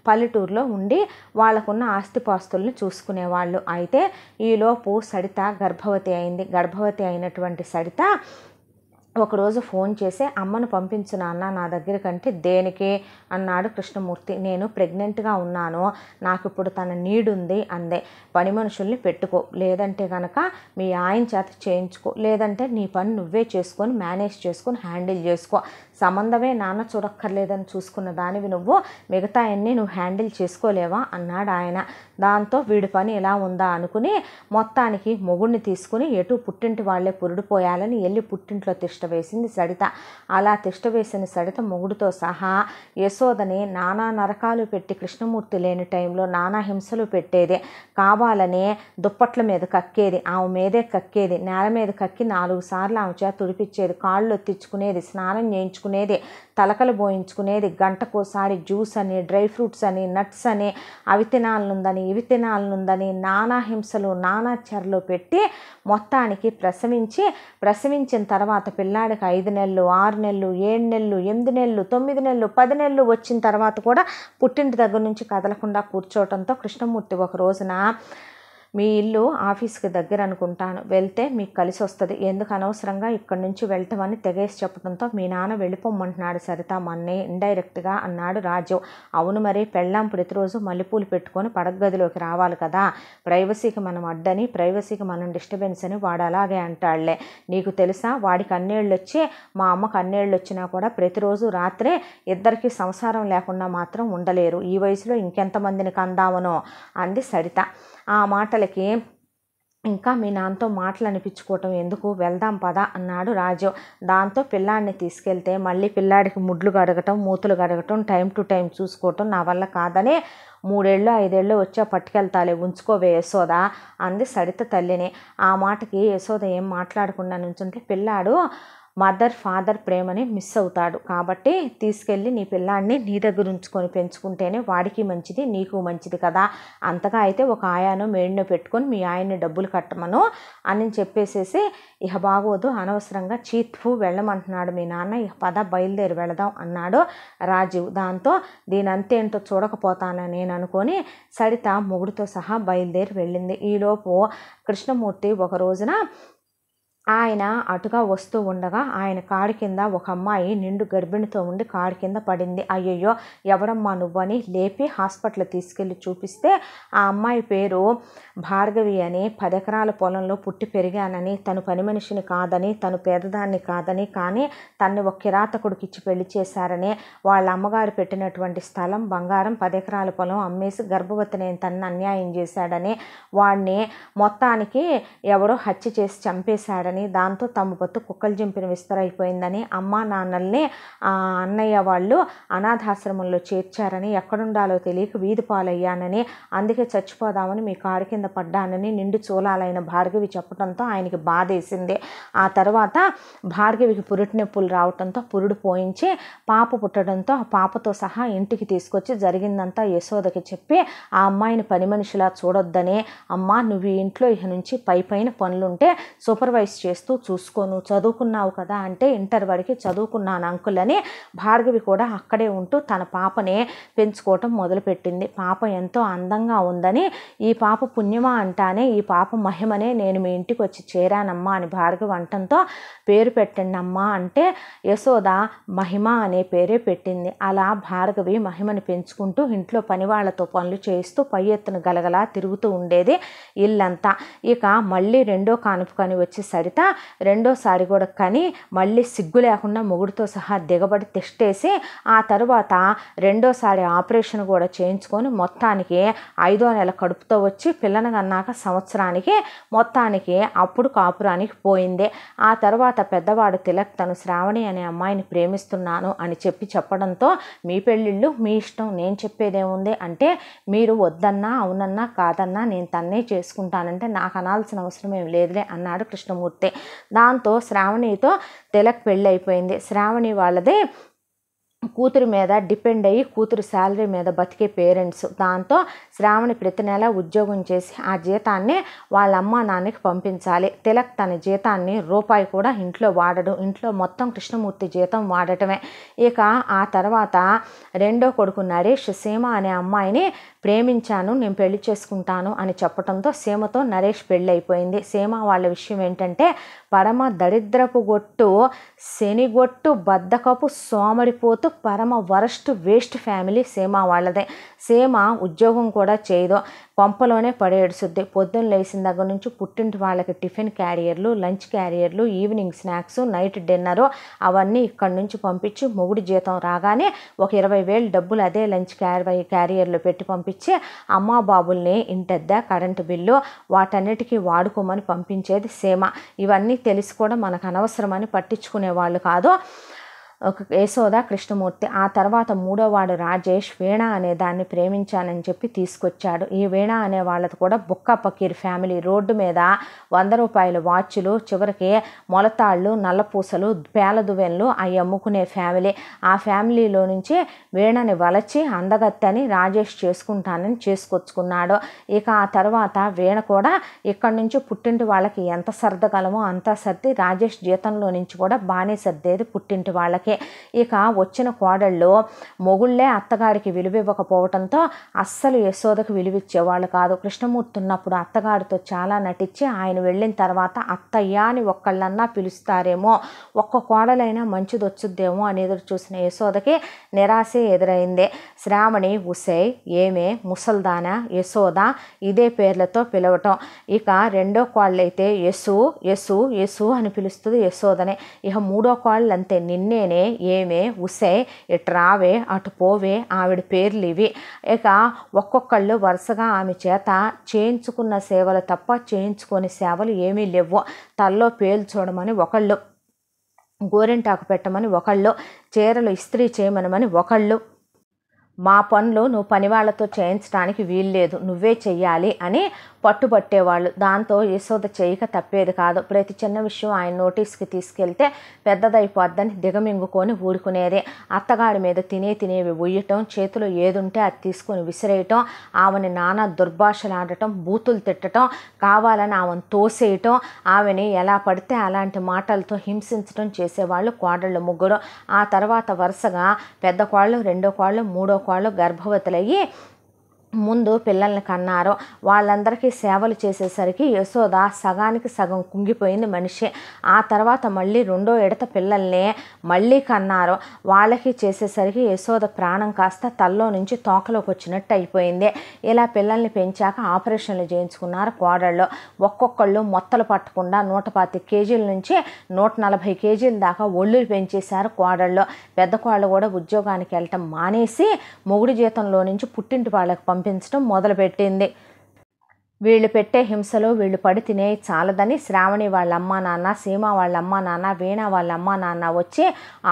పల్లెటూరులో ఉండి వాళ్ళకున్న ఆస్తిపాస్తుల్ని చూసుకునేవాళ్ళు అయితే ఈలోపు సరిత గర్భవతి అయింది గర్భవతి అయినటువంటి సరిత ఒకరోజు ఫోన్ చేసి అమ్మను పంపించు నాన్న నా దగ్గరకంటే దేనికి అన్నాడు కృష్ణమూర్తి నేను ప్రెగ్నెంట్గా ఉన్నాను నాకు ఇప్పుడు తన నీడ్ ఉంది అందే పని మనుషుల్ని పెట్టుకో లేదంటే కనుక మీ ఆయన చేత చేయించుకో లేదంటే నీ పని నువ్వే చేసుకొని మేనేజ్ చేసుకొని హ్యాండిల్ చేసుకో సంబంధమే నాన్న చూడక్కర్లేదని చూసుకున్న దానివి నువ్వు మిగతా అన్నీ నువ్వు హ్యాండిల్ చేసుకోలేవా అన్నాడు ఆయన దాంతో వీడి పని ఎలా ఉందా అనుకుని మొత్తానికి మొగుడిని తీసుకుని ఎటు పుట్టింటి వాళ్లే పురుడిపోయాలని వెళ్ళి పుట్టింట్లో తిష్ట వేసింది సడిత అలా తిష్ట వేసిన సడిత మొగుడితో సహా యశోదని నానా నరకాలు పెట్టి కృష్ణమూర్తి లేని టైంలో నానా హింసలు పెట్టేది కావాలనే దుప్పట్ల మీద కక్కేది ఆమె మీదే కక్కేది నేల మీద కక్కి నాలుగు సార్లు ఆమె చేత తుడిపించేది కాళ్ళు తెచ్చుకునేది స్నానం చేయించుకునేది పోయించుకునేది తలకలు పోయించుకునేది గంటకోసారి జ్యూస్ అని డ్రై ఫ్రూట్స్ అని నట్స్ అని అవి తినాలనుందని ఇవి తినాలనుందని నానా హింసలు నానా చెరలు పెట్టి మొత్తానికి ప్రసవించి ప్రసవించిన తర్వాత పిల్లాడికి ఐదు నెలలు ఆరు నెలలు ఏడు నెలలు ఎనిమిది నెలలు తొమ్మిది నెలలు పది నెలలు వచ్చిన తర్వాత కూడా పుట్టింటి దగ్గర నుంచి కదలకుండా కూర్చోవడంతో కృష్ణమూర్తి ఒక రోజున మీ ఇల్లు ఆఫీస్కి దగ్గర అనుకుంటాను వెళ్తే మీకు కలిసి వస్తుంది ఎందుకు అనవసరంగా ఇక్కడి నుంచి వెళ్ళటమని తెగేసి చెప్పడంతో మీ నాన్న వెళ్ళిపోమ్మంటున్నాడు సరిత మొన్నే ఇండైరెక్ట్గా అన్నాడు రాజు అవును మరి పెళ్ళాం ప్రతిరోజు మల్లెపూలు పెట్టుకొని పడగదిలోకి రావాలి కదా ప్రైవసీకి మనం అడ్డని ప్రైవసీకి మనం డిస్టర్బెన్స్ అని వాడు అలాగే అంటాడులే నీకు తెలుసా వాడికి అన్నేళ్ళు వచ్చి మా అమ్మకు అన్నేళ్ళు వచ్చినా కూడా ప్రతిరోజు రాత్రే ఇద్దరికి సంసారం లేకుండా మాత్రం ఉండలేరు ఈ వయసులో ఇంకెంతమందిని కందామనో అంది సరిత ఆ మాటలకి ఇంకా మీ నాన్నతో మాటలు అనిపించుకోవటం ఎందుకు వెళ్దాం పదా అన్నాడు రాజు దాంతో పిల్లాడిని తీసుకెళ్తే మళ్ళీ పిల్లాడికి ముడ్లు కడగటం మూతులు కడగటం టైం టు టైం చూసుకోవటం నా వల్ల కాదనే మూడేళ్ళు ఐదేళ్ళు వచ్చా పట్టుకెళ్తాలే ఉంచుకోవే యశోద అంది సరిత తల్లిని ఆ మాటకి యశోద ఏం మాట్లాడకుండా నుంచుంటే పిల్లాడు మదర్ ఫాదర్ ప్రేమని మిస్ అవుతాడు కాబట్టి తీసుకెళ్ళి నీ పిల్లాన్ని నీ దగ్గర ఉంచుకొని పెంచుకుంటేనే వాడికి మంచిది నీకు మంచిది కదా అంతగా అయితే ఒక ఆయాను మేడినో పెట్టుకొని మీ ఆయన్ని డబ్బులు కట్టమను అని చెప్పేసేసి ఇహ బాగోదు అనవసరంగా చీత్ఫు వెళ్ళమంటున్నాడు మీ నాన్న ఇహ పద బయలుదేరి వెళదాం అన్నాడు రాజీవ్ దాంతో దీని అంతేంటో చూడకపోతానని నేను అనుకొని సరిత మొగుడితో సహా బయలుదేరి వెళ్ళింది ఈలోపు కృష్ణమూర్తి ఒక రోజున ఆయన అటుగా వస్తూ ఉండగా ఆయన కాడి కింద ఒక అమ్మాయి నిండు గర్భిణితో ఉండి కాడి కింద పడింది అయ్యయ్యో ఎవరమ్మా నువ్వని లేపి హాస్పిటల్ తీసుకెళ్ళి చూపిస్తే ఆ అమ్మాయి పేరు భార్గవి అని పదెకరాల పొలంలో పుట్టి పెరిగానని తను పని మనిషిని కాదని తను పేదదాన్ని కాదని కానీ తన్ని ఒక కిరాతకుడికి ఇచ్చి పెళ్లి చేశారని వాళ్ళ అమ్మగారు పెట్టినటువంటి స్థలం బంగారం పదెకరాల పొలం అమ్మేసి నేను తనని అన్యాయం చేశాడని వాడిని మొత్తానికి ఎవరో హత్య చేసి చంపేశాడని చేశారని దాంతో తమ పొత్తు కుక్కలు చింపిన విస్తరైపోయిందని అమ్మా నాన్నల్ని అన్నయ్య వాళ్ళు అనాథాశ్రమంలో చేర్చారని ఎక్కడుండాలో తెలియక వీధి పాలయ్యానని అందుకే చచ్చిపోదామని మీ కారు కింద పడ్డానని నిండు చూలాలైన భార్గవి చెప్పడంతో ఆయనకి బాధేసింది ఆ తర్వాత భార్గవికి పురుటి నొప్పులు రావడంతో పురుడు పోయించి పాప పుట్టడంతో పాపతో సహా ఇంటికి తీసుకొచ్చి జరిగిందంతా యశోదకి చెప్పి ఆ అమ్మాయిని పని మనిషిలా చూడొద్దని అమ్మ నువ్వు ఇంట్లో ఇక నుంచి పై పైన పనులుంటే సూపర్వైజ్ చేస్తూ చూసుకోను చదువుకున్నావు కదా అంటే ఇంటర్ వరకు చదువుకున్నాను అంకుల్ అని భార్గవి కూడా అక్కడే ఉంటూ తన పాపనే పెంచుకోవటం మొదలుపెట్టింది పాప ఎంతో అందంగా ఉందని ఈ పాప పుణ్యమా అంటానే ఈ పాప మహిమనే నేను మీ ఇంటికి వచ్చి చేరానమ్మా అని భార్గవి అంటంతో పేరు పెట్టండి అమ్మా అంటే యశోద మహిమ అనే పేరే పెట్టింది అలా భార్గవి మహిమని పెంచుకుంటూ ఇంట్లో పనివాళ్లతో పనులు చేస్తూ పై ఎత్తున గలగలా తిరుగుతూ ఉండేది ఇల్లంతా ఇక మళ్ళీ రెండో కానుపు కాని వచ్చి సరి లలిత రెండోసారి కూడా కానీ మళ్ళీ సిగ్గు లేకుండా మొగుడుతో సహా దిగబడి తిష్టేసి ఆ తర్వాత రెండోసారి ఆపరేషన్ కూడా చేయించుకొని మొత్తానికి ఐదో నెల కడుపుతో వచ్చి పిల్లని కన్నాక సంవత్సరానికి మొత్తానికి అప్పుడు కాపురానికి పోయింది ఆ తర్వాత పెద్దవాడు తిలక్ తను శ్రావణి అనే అమ్మాయిని ప్రేమిస్తున్నాను అని చెప్పి చెప్పడంతో మీ పెళ్ళిళ్ళు మీ ఇష్టం నేను చెప్పేదేముంది అంటే మీరు వద్దన్నా అవునన్నా కాదన్నా నేను తన్నే చేసుకుంటానంటే నాకు అనాల్సిన అవసరం ఏం లేదులే అన్నాడు కృష్ణమూర్తి దాంతో శ్రావణితో తెలక్ పెళ్ళి అయిపోయింది శ్రావణి వాళ్ళదే కూతురు మీద డిపెండ్ అయ్యి కూతురు శాలరీ మీద బతికే పేరెంట్స్ దాంతో శ్రావణి ప్రతి నెల ఉద్యోగం చేసి ఆ జీతాన్ని వాళ్ళ అమ్మ నాన్నకి పంపించాలి తిలక్ తన జీతాన్ని రూపాయి కూడా ఇంట్లో వాడడం ఇంట్లో మొత్తం కృష్ణమూర్తి జీతం వాడటమే ఇక ఆ తర్వాత రెండో కొడుకు నరేష్ సీమ అనే అమ్మాయిని ప్రేమించాను నేను పెళ్లి చేసుకుంటాను అని చెప్పడంతో సీమతో నరేష్ పెళ్ళి అయిపోయింది సీమ వాళ్ళ విషయం ఏంటంటే పరమ దరిద్రపు గొట్టు శనిగొట్టు బద్దకపు సోమరిపోతు పరమ వరస్ట్ వేస్ట్ ఫ్యామిలీ సీమ వాళ్ళదే సీమ ఉద్యోగం కూడా చేయదు కొంపలోనే పడేడుస్తుంది పొద్దున్న లేచిన దగ్గర నుంచి పుట్టింటి వాళ్ళకి టిఫిన్ క్యారియర్లు లంచ్ క్యారియర్లు ఈవినింగ్ స్నాక్స్ నైట్ డిన్నరు అవన్నీ ఇక్కడి నుంచి పంపించి మొగుడు జీతం రాగానే ఒక ఇరవై వేలు డబ్బులు అదే లంచ్ క్యారీ క్యారియర్లో పెట్టి పంపించి అమ్మా బాబుల్ని ఇంటద్ద కరెంటు బిల్లు వాటన్నిటికీ వాడుకోమని పంపించేది సీమ ఇవన్నీ తెలిసి కూడా మనకు అనవసరమని పట్టించుకునే వాళ్ళు కాదు ఒక యశోద కృష్ణమూర్తి ఆ తర్వాత మూడోవాడు రాజేష్ వీణ అనే దాన్ని ప్రేమించానని చెప్పి తీసుకొచ్చాడు ఈ వీణ అనే వాళ్ళది కూడా బుక్క పకీర్ ఫ్యామిలీ రోడ్డు మీద వంద రూపాయల వాచ్లు చివరికి మొలతాళ్ళు నల్లపూసలు పేలదువెన్లు అవి అమ్ముకునే ఫ్యామిలీ ఆ ఫ్యామిలీలో నుంచి వీణని వలచి అందగత్తని రాజేష్ చేసుకుంటానని చేసుకొచ్చుకున్నాడు ఇక ఆ తర్వాత వీణ కూడా ఇక్కడి నుంచి పుట్టింటి వాళ్ళకి ఎంత సర్దగలమో అంతా సర్ది రాజేష్ జీతంలో నుంచి కూడా బాగానే సర్దేది పుట్టింటి వాళ్ళకి అత్తగారికి ఇక వచ్చిన కోడళ్ళు మొగుళ్ళే అత్తగారికి విలువ ఇవ్వకపోవడంతో అస్సలు యశోదకు విలువిచ్చేవాళ్ళు కాదు కృష్ణమూర్తి ఉన్నప్పుడు అత్తగారితో చాలా నటించి ఆయన వెళ్ళిన తర్వాత అత్తయ్య అని ఒక్కళ్ళన్నా పిలుస్తారేమో ఒక్క కోడలైనా వచ్చుద్దేమో అని ఎదురు చూసిన యశోదకి నిరాశ ఎదురైంది శ్రావణి ఉసై ఏమే ముసల్దాన యశోద ఇదే పేర్లతో పిలవటం ఇక రెండో కోళ్ళైతే యసు యసు యసు అని పిలుస్తుంది యశోదని ఇక మూడో కోళ్ళు అంతే నిన్నేనే ఏమే ఏమే ఉసే ఇట్రావే అటు పోవే ఆవిడ పేర్లు ఇవి ఇక ఒక్కొక్కళ్ళు వరుసగా ఆమె చేత చేయించుకున్న సేవలు తప్ప చేయించుకొని సేవలు ఏమీ లేవు తల్లో పేలు చూడమని ఒకళ్ళు గోరింటాకు పెట్టమని ఒకళ్ళు చీరలు ఇస్త్రీ చేయమనమని ఒకళ్ళు మా పనులు నువ్వు పని వాళ్ళతో చేయించడానికి వీల్లేదు నువ్వే చెయ్యాలి అని పట్టుబట్టేవాళ్ళు దాంతో యశోద చేయక తప్పేది కాదు ప్రతి చిన్న విషయం ఆయన నోటీస్కి తీసుకెళ్తే పెద్దదైపోద్దని దిగమింగుకొని ఊరుకునేది అత్తగాడి మీద తినే తినేవి ఉయ్యటం చేతిలో ఏదుంటే అది తీసుకొని విసిరేయటం ఆమెని నానా దుర్భాషలాడటం బూతులు తిట్టడం కావాలని ఆమెను తోసేయటం ఆమెని ఎలా పడితే అలాంటి మాటలతో హింసించడం చేసేవాళ్ళు కోడళ్ళు ముగ్గురు ఆ తర్వాత వరుసగా పెద్ద కోళ్ళు రెండో కోళ్ళు మూడో కోళ్ళు గర్భవతులయ్యి ముందు పిల్లల్ని కన్నారు వాళ్ళందరికీ సేవలు చేసేసరికి యశోద సగానికి సగం కుంగిపోయింది మనిషి ఆ తర్వాత మళ్ళీ రెండో ఎడత పిల్లల్ని మళ్ళీ కన్నారు వాళ్ళకి చేసేసరికి యశోద ప్రాణం కాస్త తల్లో నుంచి తోకలోకి వచ్చినట్టు అయిపోయింది ఇలా పిల్లల్ని పెంచాక ఆపరేషన్లు చేయించుకున్నారు కోడళ్ళు ఒక్కొక్కళ్ళు మొత్తలు పట్టకుండా నూట పాతి కేజీల నుంచి నూట నలభై కేజీల దాకా ఒళ్ళులు పెంచేశారు కోడళ్ళు పెద్ద కోళ్ళు కూడా ఉద్యోగానికి వెళ్ళటం మానేసి మొగుడు జీతంలో నుంచి పుట్టింటి వాళ్ళకి పంపి పంపించడం మొదలుపెట్టింది వీళ్ళు పెట్టే హింసలో వీళ్ళు పడి తినే చాలదని శ్రావణి వాళ్ళ నాన్న సీమ వాళ్ళ నాన్న వీణ వాళ్ళ అమ్మా నాన్న వచ్చి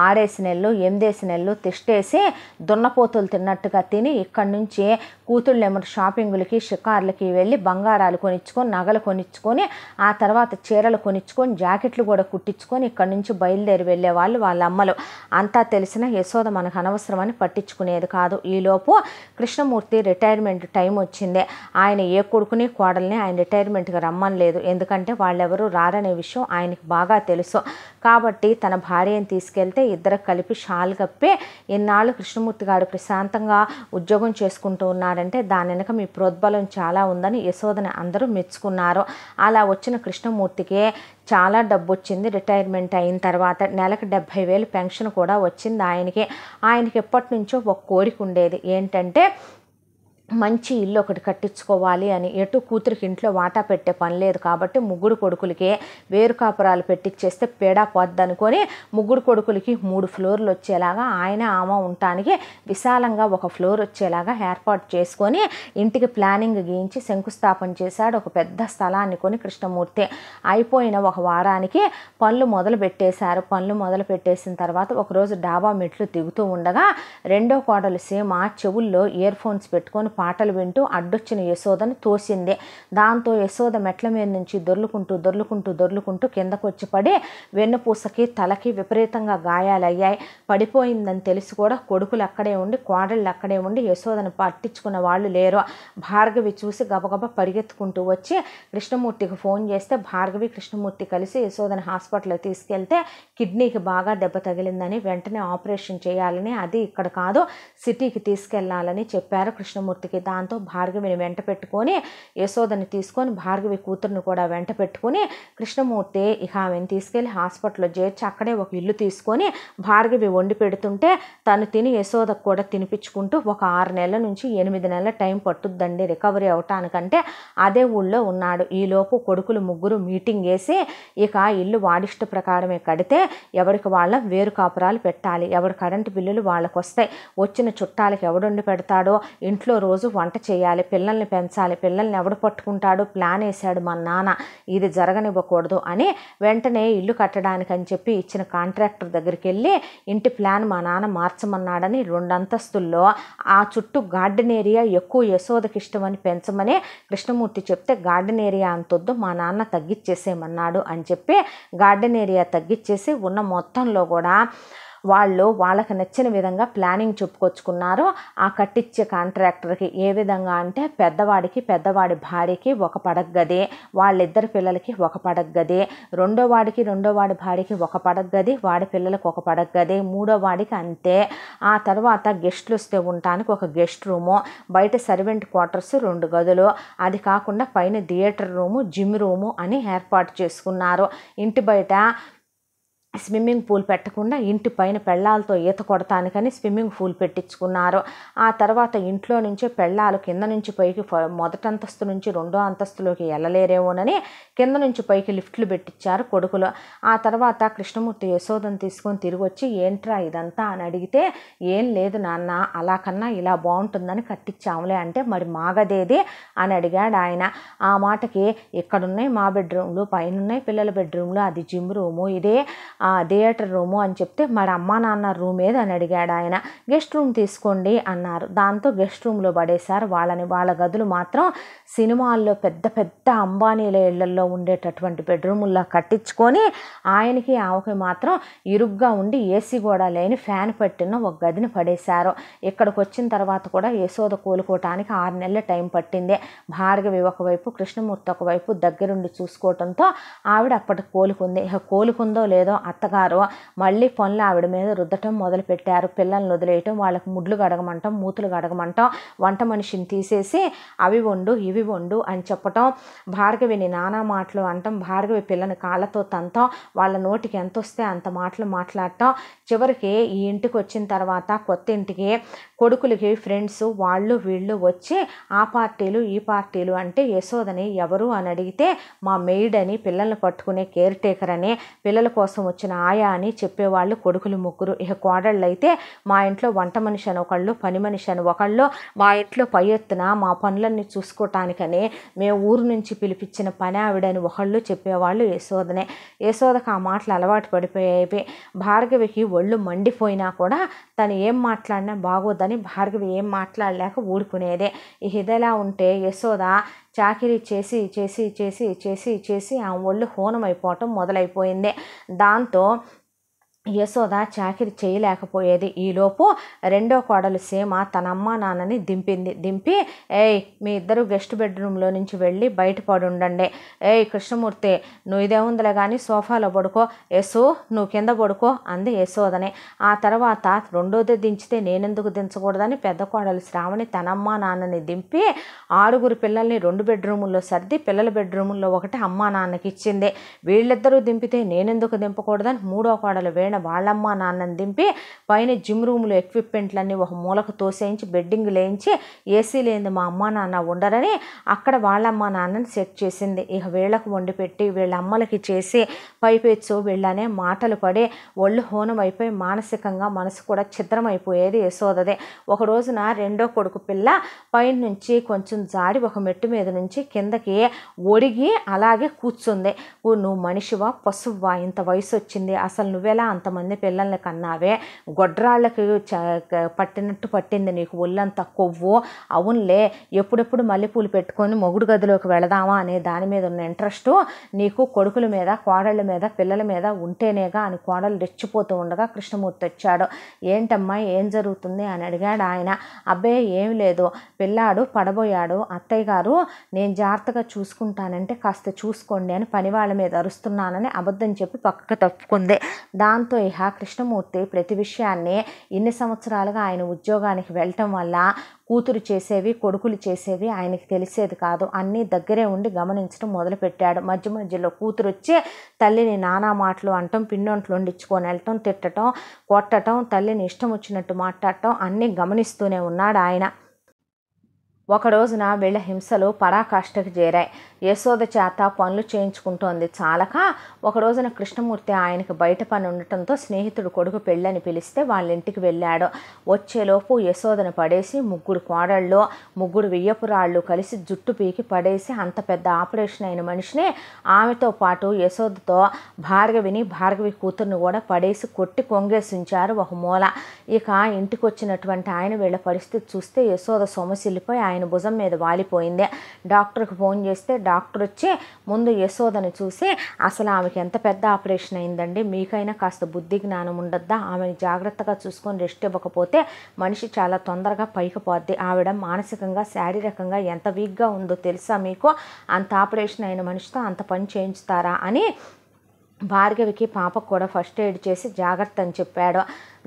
ఆరేసి నెల్లు ఎనిమిదేసి నెల్లు తిష్టేసి దున్నపోతులు తిన్నట్టుగా తిని ఇక్కడి నుంచి కూతుళ్ళు ఏమో షాపింగులకి షికార్లకి వెళ్ళి బంగారాలు కొనిచ్చుకొని నగలు కొనిచ్చుకొని ఆ తర్వాత చీరలు కొనిచ్చుకొని జాకెట్లు కూడా కుట్టించుకొని ఇక్కడి నుంచి బయలుదేరి వెళ్ళే వాళ్ళు వాళ్ళ అమ్మలు అంతా తెలిసిన యశోద మనకు అనవసరమని పట్టించుకునేది కాదు ఈలోపు కృష్ణమూర్తి రిటైర్మెంట్ టైం వచ్చింది ఆయన ఏ కొడుకుని కోడల్ని ఆయన రిటైర్మెంట్కి రమ్మని లేదు ఎందుకంటే వాళ్ళెవరూ రారనే విషయం ఆయనకి బాగా తెలుసు కాబట్టి తన భార్యను తీసుకెళ్తే ఇద్దరు కలిపి షాల్ కప్పి ఎన్నాళ్ళు కృష్ణమూర్తి గారు ప్రశాంతంగా ఉద్యోగం చేసుకుంటూ ఉన్నారంటే దాని వెనక మీ ప్రోద్బలం చాలా ఉందని యశోదని అందరూ మెచ్చుకున్నారు అలా వచ్చిన కృష్ణమూర్తికి చాలా డబ్బు వచ్చింది రిటైర్మెంట్ అయిన తర్వాత నెలకు డెబ్భై వేలు పెన్షన్ కూడా వచ్చింది ఆయనకి ఆయనకి ఎప్పటి నుంచో ఒక కోరిక ఉండేది ఏంటంటే మంచి ఇల్లు ఒకటి కట్టించుకోవాలి అని ఎటు కూతురికి ఇంట్లో వాటా పెట్టే పని లేదు కాబట్టి ముగ్గురు కొడుకులకే వేరు కాపురాలు పెట్టించేస్తే పేడా అనుకొని ముగ్గురు కొడుకులకి మూడు ఫ్లోర్లు వచ్చేలాగా ఆయన ఆమె ఉండటానికి విశాలంగా ఒక ఫ్లోర్ వచ్చేలాగా ఏర్పాటు చేసుకొని ఇంటికి ప్లానింగ్ గీయించి శంకుస్థాపన చేశాడు ఒక పెద్ద స్థలాన్ని కొని కృష్ణమూర్తి అయిపోయిన ఒక వారానికి పనులు మొదలు పెట్టేశారు పనులు మొదలు పెట్టేసిన తర్వాత ఒకరోజు డాబా మెట్లు దిగుతూ ఉండగా రెండో కోడలు సేమ్ ఆ చెవుల్లో ఇయర్ ఫోన్స్ పెట్టుకొని పాటలు వింటూ అడ్డొచ్చిన యశోదను తోసింది దాంతో యశోద మెట్ల మీద నుంచి దొర్లుకుంటూ దొర్లుకుంటూ దొర్లుకుంటూ కిందకొచ్చి పడి వెన్నుపూసకి తలకి విపరీతంగా గాయాలయ్యాయి పడిపోయిందని తెలిసి కూడా కొడుకులు అక్కడే ఉండి కోడళ్ళు అక్కడే ఉండి యశోదను పట్టించుకున్న వాళ్ళు లేరు భార్గవి చూసి గబగబ పరిగెత్తుకుంటూ వచ్చి కృష్ణమూర్తికి ఫోన్ చేస్తే భార్గవి కృష్ణమూర్తి కలిసి యశోదని హాస్పిటల్కి తీసుకెళ్తే కిడ్నీకి బాగా దెబ్బ తగిలిందని వెంటనే ఆపరేషన్ చేయాలని అది ఇక్కడ కాదు సిటీకి తీసుకెళ్లాలని చెప్పారు కృష్ణమూర్తి భార్గవికి దాంతో భార్గవిని వెంట పెట్టుకొని యశోదని తీసుకొని భార్గవి కూతురుని కూడా వెంట పెట్టుకొని కృష్ణమూర్తి ఇక ఆమెను తీసుకెళ్ళి హాస్పిటల్లో చేర్చి అక్కడే ఒక ఇల్లు తీసుకొని భార్గవి వండి పెడుతుంటే తను తిని యశోదకు కూడా తినిపించుకుంటూ ఒక ఆరు నెలల నుంచి ఎనిమిది నెలల టైం పట్టుద్దండి రికవరీ అవటానికంటే అదే ఊళ్ళో ఉన్నాడు ఈలోపు కొడుకులు ముగ్గురు మీటింగ్ వేసి ఇక ఇల్లు వాడిష్ట ప్రకారమే కడితే ఎవరికి వాళ్ళ వేరు కాపురాలు పెట్టాలి ఎవరి కరెంటు బిల్లులు వాళ్ళకు వస్తాయి వచ్చిన చుట్టాలకి ఎవడుండి పెడతాడో ఇంట్లో రోజు రోజు వంట చేయాలి పిల్లల్ని పెంచాలి పిల్లల్ని ఎవడు పట్టుకుంటాడు ప్లాన్ వేశాడు మా నాన్న ఇది జరగనివ్వకూడదు అని వెంటనే ఇల్లు కట్టడానికి అని చెప్పి ఇచ్చిన కాంట్రాక్టర్ దగ్గరికి వెళ్ళి ఇంటి ప్లాన్ మా నాన్న మార్చమన్నాడని రెండు అంతస్తుల్లో ఆ చుట్టూ గార్డెన్ ఏరియా ఎక్కువ యశోదకి ఇష్టమని పెంచమని కృష్ణమూర్తి చెప్తే గార్డెన్ ఏరియా అంతొద్దు మా నాన్న తగ్గిచ్చేసేయమన్నాడు అని చెప్పి గార్డెన్ ఏరియా తగ్గిచ్చేసి ఉన్న మొత్తంలో కూడా వాళ్ళు వాళ్ళకి నచ్చిన విధంగా ప్లానింగ్ చెప్పుకొచ్చుకున్నారు ఆ కట్టించే కాంట్రాక్టర్కి ఏ విధంగా అంటే పెద్దవాడికి పెద్దవాడి భార్యకి ఒక పడగది వాళ్ళిద్దరి వాళ్ళిద్దరు పిల్లలకి ఒక పడగది రెండో వాడికి రెండో వాడి భార్యకి ఒక పడగ గది వాడి పిల్లలకు ఒక పడగ గది మూడో వాడికి అంతే ఆ తర్వాత గెస్ట్లు వస్తే ఉండటానికి ఒక గెస్ట్ రూము బయట సర్వెంట్ క్వార్టర్స్ రెండు గదులు అది కాకుండా పైన థియేటర్ రూము జిమ్ రూము అని ఏర్పాటు చేసుకున్నారు ఇంటి బయట స్విమ్మింగ్ పూల్ పెట్టకుండా ఇంటి పైన పెళ్ళాలతో ఈత కొడతానికని స్విమ్మింగ్ పూల్ పెట్టించుకున్నారు ఆ తర్వాత ఇంట్లో నుంచే పెళ్ళాలు కింద నుంచి పైకి మొదటి అంతస్తు నుంచి రెండో అంతస్తులోకి వెళ్ళలేరేమోనని కింద నుంచి పైకి లిఫ్ట్లు పెట్టించారు కొడుకులు ఆ తర్వాత కృష్ణమూర్తి యశోదను తీసుకొని తిరిగి వచ్చి ఏంట్రా ఇదంతా అని అడిగితే ఏం లేదు నాన్న అలా కన్నా ఇలా బాగుంటుందని కట్టించాములే అంటే మరి మాగదేది అని అడిగాడు ఆయన ఆ మాటకి ఇక్కడున్నాయి మా బెడ్రూమ్లు పైన ఉన్నాయి పిల్లల బెడ్రూమ్లు అది జిమ్ రూము ఇదే థియేటర్ రూము అని చెప్తే మరి అమ్మా నాన్న రూమ్ ఏది అని అడిగాడు ఆయన గెస్ట్ రూమ్ తీసుకోండి అన్నారు దాంతో గెస్ట్ రూమ్లో పడేశారు వాళ్ళని వాళ్ళ గదులు మాత్రం సినిమాల్లో పెద్ద పెద్ద అంబానీల ఇళ్లలో ఉండేటటువంటి బెడ్రూముల్లో కట్టించుకొని ఆయనకి ఆమెకి మాత్రం ఇరుగ్గా ఉండి ఏసీ కూడా లేని ఫ్యాన్ పట్టిన ఒక గదిని పడేశారు ఇక్కడికి వచ్చిన తర్వాత కూడా యశోద కోలుకోవటానికి ఆరు నెలల టైం పట్టింది భార్గవి ఒకవైపు కృష్ణమూర్తి ఒకవైపు దగ్గరుండి చూసుకోవటంతో ఆవిడ అప్పటికి కోలుకుంది కోలుకుందో లేదో అత్తగారు మళ్ళీ పనులు ఆవిడ మీద రుద్దటం మొదలుపెట్టారు పిల్లల్ని వదిలేయటం వాళ్ళకి ముడ్లు గడగమంటాం మూతులు గడగమంటాం వంట మనిషిని తీసేసి అవి వండు ఇవి ఇవి వండు అని చెప్పటం భార్గవిని నానా మాటలు అంటాం భార్గవి పిల్లని కాళ్ళతో తంతం వాళ్ళ నోటికి ఎంత వస్తే అంత మాటలు మాట్లాడటం చివరికి ఈ ఇంటికి వచ్చిన తర్వాత కొత్త ఇంటికి కొడుకులకి ఫ్రెండ్స్ వాళ్ళు వీళ్ళు వచ్చి ఆ పార్టీలు ఈ పార్టీలు అంటే యశోదని ఎవరు అని అడిగితే మా మెయిడ్ అని పిల్లల్ని పట్టుకునే కేర్ టేకర్ అని పిల్లల కోసం వచ్చిన ఆయా అని చెప్పేవాళ్ళు కొడుకులు ముగ్గురు ఇక కోడళ్ళు అయితే మా ఇంట్లో వంట మనిషి అని ఒకళ్ళు పని మనిషి అని ఒకళ్ళు మా ఇంట్లో పై ఎత్తున మా పనులన్నీ చూసుకోవటానికి చేయడానికనే మేము ఊరు నుంచి పిలిపించిన పని ఆవిడని ఒకళ్ళు చెప్పేవాళ్ళు యశోదనే యశోదకు ఆ మాటలు అలవాటు పడిపోయాయి భార్గవికి ఒళ్ళు మండిపోయినా కూడా తను ఏం మాట్లాడినా బాగోదని భార్గవి ఏం మాట్లాడలేక ఊడుకునేదే ఇదిలా ఉంటే యశోద చాకిరీ చేసి చేసి చేసి చేసి చేసి ఆ ఒళ్ళు హోనమైపోవటం మొదలైపోయింది దాంతో యశోద చాకిరి చేయలేకపోయేది ఈలోపు రెండో కోడలు సీమ తన అమ్మ నాన్నని దింపింది దింపి ఏయ్ మీ ఇద్దరు గెస్ట్ బెడ్రూమ్లో నుంచి వెళ్ళి బయట పడి ఉండండి ఏయ్ కృష్ణమూర్తి నువ్వు ఇదే ఉందిలే కానీ సోఫాలో పడుకో యశో నువ్వు కింద పడుకో అంది యశోదని ఆ తర్వాత రెండోది దించితే నేనెందుకు దించకూడదని పెద్ద కోడలు శ్రావణి తన అమ్మ నాన్నని దింపి ఆరుగురు పిల్లల్ని రెండు బెడ్రూముల్లో సర్ది పిల్లల బెడ్రూముల్లో ఒకటి అమ్మా నాన్నకి ఇచ్చింది వీళ్ళిద్దరూ దింపితే నేనెందుకు దింపకూడదని మూడో కోడలు వేణ వాళ్ళమ్మ నాన్నని దింపి పైన జిమ్ రూమ్లో ఎక్విప్మెంట్లన్నీ ఒక మూలకు తోసేయించి బెడ్డింగ్ లేయించి ఏసీ లేని మా అమ్మ నాన్న ఉండరని అక్కడ వాళ్ళమ్మ నాన్నని సెట్ చేసింది ఇక వీళ్ళకు వండి పెట్టి వీళ్ళ అమ్మలకి చేసి పైపెచ్చు వీళ్ళనే మాటలు పడి ఒళ్ళు హోనం అయిపోయి మానసికంగా మనసు కూడా చిత్రమైపోయేది యశోదదే ఒక రోజున రెండో కొడుకు పిల్ల పైన నుంచి కొంచెం జాడి ఒక మెట్టు మీద నుంచి కిందకి ఒడిగి అలాగే కూర్చుంది నువ్వు మనిషివా పశువువా ఇంత వయసు వచ్చింది అసలు నువ్వెలా అంతమంది పిల్లల్ని కన్నావే గొడ్రాళ్ళకి పట్టినట్టు పట్టింది నీకు ఒళ్ళంతా కొవ్వు అవునులే ఎప్పుడెప్పుడు మల్లెపూలు పెట్టుకొని మొగుడు గదిలోకి వెళదామా అనే దాని మీద ఉన్న ఇంట్రెస్ట్ నీకు కొడుకుల మీద కోడళ్ళ మీద పిల్లల మీద ఉంటేనేగా అని కోడలు రెచ్చిపోతూ ఉండగా కృష్ణమూర్తి వచ్చాడు ఏంటమ్మా ఏం జరుగుతుంది అని అడిగాడు ఆయన అబ్బే ఏం లేదు పిల్లాడు పడబోయాడు అత్తయ్య గారు నేను జాగ్రత్తగా చూసుకుంటానంటే కాస్త చూసుకోండి అని పని వాళ్ళ మీద అరుస్తున్నానని అబద్ధం చెప్పి పక్కకు తప్పుకుంది దాంతో దాంతో ఇహ కృష్ణమూర్తి ప్రతి విషయాన్ని ఎన్ని సంవత్సరాలుగా ఆయన ఉద్యోగానికి వెళ్ళటం వల్ల కూతురు చేసేవి కొడుకులు చేసేవి ఆయనకి తెలిసేది కాదు అన్నీ దగ్గరే ఉండి గమనించడం మొదలుపెట్టాడు మధ్య మధ్యలో కూతురు వచ్చి తల్లిని నానా మాటలు అంటం పిన్నొంట్లు వండించుకొని వెళ్ళటం తిట్టడం కొట్టడం తల్లిని ఇష్టం వచ్చినట్టు మాట్లాడటం అన్నీ గమనిస్తూనే ఉన్నాడు ఆయన ఒకరోజున వీళ్ళ హింసలు పరాకాష్ఠకు చేరాయి యశోద చేత పనులు చేయించుకుంటోంది చాలక ఒకరోజున కృష్ణమూర్తి ఆయనకు బయట పని ఉండటంతో స్నేహితుడు కొడుకు పెళ్ళని పిలిస్తే వాళ్ళ ఇంటికి వెళ్ళాడు వచ్చేలోపు యశోదను పడేసి ముగ్గురు కోడళ్ళు ముగ్గురు వియ్యపురాళ్ళు కలిసి జుట్టు పీకి పడేసి అంత పెద్ద ఆపరేషన్ అయిన మనిషిని ఆమెతో పాటు యశోదతో భార్గవిని భార్గవి కూతుర్ని కూడా పడేసి కొట్టి కొంగేసి ఉంచారు ఒక మూల ఇక ఇంటికి వచ్చినటువంటి ఆయన వీళ్ళ పరిస్థితి చూస్తే యశోద సొమశిల్లిపోయి ఆయన ఆయన భుజం మీద వాలిపోయింది డాక్టర్కి ఫోన్ చేస్తే డాక్టర్ వచ్చి ముందు యశోదని చూసి అసలు ఆమెకి ఎంత పెద్ద ఆపరేషన్ అయిందండి మీకైనా కాస్త బుద్ధి జ్ఞానం ఉండద్దా ఆమెను జాగ్రత్తగా చూసుకొని రెస్ట్ ఇవ్వకపోతే మనిషి చాలా తొందరగా పైకి పోద్ది ఆవిడ మానసికంగా శారీరకంగా ఎంత వీక్గా ఉందో తెలుసా మీకు అంత ఆపరేషన్ అయిన మనిషితో అంత పని చేయించుతారా అని భార్గవికి పాపకు కూడా ఫస్ట్ ఎయిడ్ చేసి జాగ్రత్త అని చెప్పాడు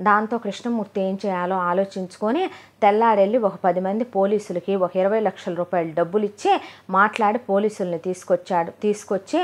దాంతో కృష్ణమూర్తి ఏం చేయాలో ఆలోచించుకొని తెల్లారెళ్ళి ఒక పది మంది పోలీసులకి ఒక ఇరవై లక్షల రూపాయలు డబ్బులు ఇచ్చి మాట్లాడి పోలీసుల్ని తీసుకొచ్చాడు తీసుకొచ్చి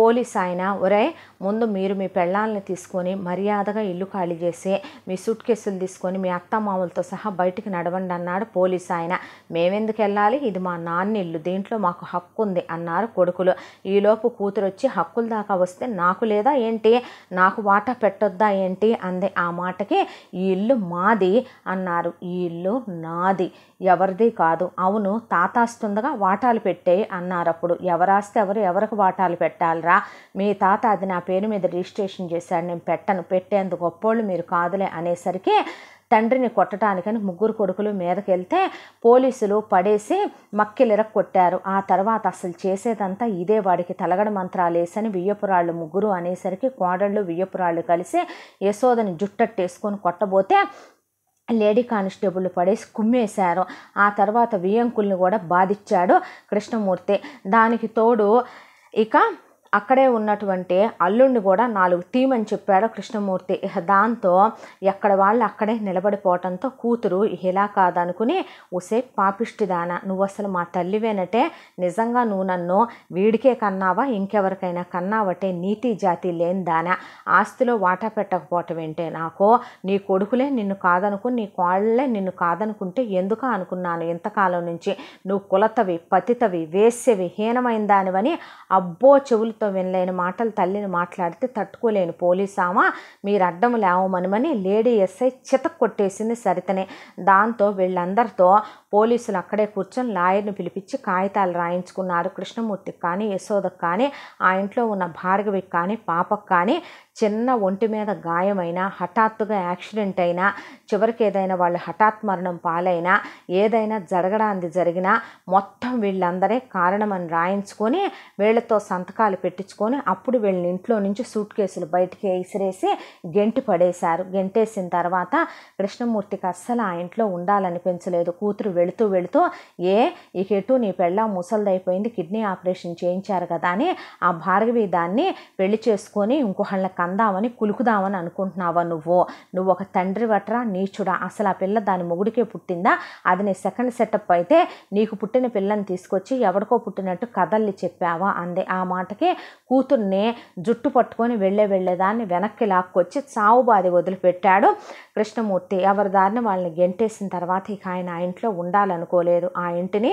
పోలీస్ ఆయన ఒరే ముందు మీరు మీ పెళ్ళాలని తీసుకొని మర్యాదగా ఇల్లు ఖాళీ చేసి మీ సూట్ కేసులు తీసుకొని మీ అత్తమామలతో సహా బయటికి నడవండి అన్నాడు పోలీస్ ఆయన మేమెందుకు వెళ్ళాలి ఇది మా నాన్న ఇల్లు దీంట్లో మాకు హక్కు ఉంది అన్నారు కొడుకులు ఈలోపు కూతురు వచ్చి హక్కుల దాకా వస్తే నాకు లేదా ఏంటి నాకు వాటా పెట్టొద్దా ఏంటి అంది ఆ మాట మాటకి ఈ ఇల్లు మాది అన్నారు ఈ ఇల్లు నాది ఎవరిది కాదు అవును తాత వస్తుండగా వాటాలు పెట్టే అన్నారు అప్పుడు ఎవరాస్తే ఎవరు ఎవరికి వాటాలు పెట్టాలరా మీ తాత అది నా పేరు మీద రిజిస్ట్రేషన్ చేశాడు నేను పెట్టను పెట్టేందుకు గొప్పోళ్ళు మీరు కాదులే అనేసరికి తండ్రిని కొట్టడానికని ముగ్గురు కొడుకులు మీదకెళ్తే పోలీసులు పడేసి మక్కిలిరక్ కొట్టారు ఆ తర్వాత అసలు చేసేదంతా ఇదే వాడికి తలగడ మంత్రాలేసని వియ్యపురాళ్ళు ముగ్గురు అనేసరికి కోడళ్ళు వియ్యపురాళ్ళు కలిసి యశోదని జుట్టట్టేసుకొని కొట్టబోతే లేడీ కానిస్టేబుల్ పడేసి కుమ్మేశారు ఆ తర్వాత వియ్యంకుల్ని కూడా బాధించాడు కృష్ణమూర్తి దానికి తోడు ఇక అక్కడే ఉన్నటువంటి అల్లుడిని కూడా నాలుగు తీమని చెప్పాడు కృష్ణమూర్తి దాంతో ఎక్కడ వాళ్ళు అక్కడే నిలబడిపోవటంతో కూతురు ఇలా కాదనుకుని ఉసే దాన నువ్వు అసలు మా తల్లివేనటే నిజంగా నువ్వు నన్ను వీడికే కన్నావా ఇంకెవరికైనా కన్నావటే నీతి జాతి లేని దాన ఆస్తిలో వాటా పెట్టకపోవటం ఏంటే నాకు నీ కొడుకులే నిన్ను కాదనుకుని నీ కోళ్ళే నిన్ను కాదనుకుంటే ఎందుకు అనుకున్నాను ఇంతకాలం నుంచి నువ్వు కులతవి పతితవి వేసేవి హీనమైన దానివని అబ్బో చెవులు ప్రభుత్వం వినలేని మాటలు తల్లిని మాట్లాడితే తట్టుకోలేని పోలీసామా మీరు అడ్డం లేవమనమని లేడీ ఎస్ఐ చిత కొట్టేసింది సరితనే దాంతో వీళ్ళందరితో పోలీసులు అక్కడే కూర్చొని లాయర్ని పిలిపించి కాగితాలు రాయించుకున్నారు కృష్ణమూర్తికి కానీ యశోదకు కానీ ఆ ఇంట్లో ఉన్న భార్గవికి కానీ పాపకు కానీ చిన్న ఒంటి మీద గాయమైనా హఠాత్తుగా యాక్సిడెంట్ అయినా చివరికి ఏదైనా వాళ్ళు హఠాత్ మరణం పాలైనా ఏదైనా జరగడానికి జరిగినా మొత్తం వీళ్ళందరే కారణమని రాయించుకొని వీళ్ళతో సంతకాలు పెట్టించుకొని అప్పుడు వీళ్ళని ఇంట్లో నుంచి సూట్ కేసులు బయటికి ఇసిరేసి గెంటి పడేశారు గెంటేసిన తర్వాత కృష్ణమూర్తికి అస్సలు ఆ ఇంట్లో ఉండాలనిపించలేదు కూతురు వెళుతూ వెళుతూ ఏ ఇక ఎటు నీ పెళ్ళ ముసలిదైపోయింది కిడ్నీ ఆపరేషన్ చేయించారు కదా అని ఆ భార్గవి దాన్ని పెళ్లి చేసుకొని ఇంకోహళ్ళ అందామని కులుకుదామని అనుకుంటున్నావా నువ్వు నువ్వు ఒక తండ్రి వట్రా నీచుడా అసలు ఆ పిల్ల దాని మొగుడికే పుట్టిందా అది నీ సెకండ్ సెటప్ అయితే నీకు పుట్టిన పిల్లని తీసుకొచ్చి ఎవరికో పుట్టినట్టు కథల్ని చెప్పావా అంది ఆ మాటకి కూతుర్ని జుట్టు పట్టుకొని వెళ్ళే వెళ్ళేదాన్ని వెనక్కి లాక్కొచ్చి చావు బాధి వదిలిపెట్టాడు కృష్ణమూర్తి ఎవరి దారిని వాళ్ళని గెంటేసిన తర్వాత ఇక ఆయన ఆ ఇంట్లో ఉండాలనుకోలేదు ఆ ఇంటిని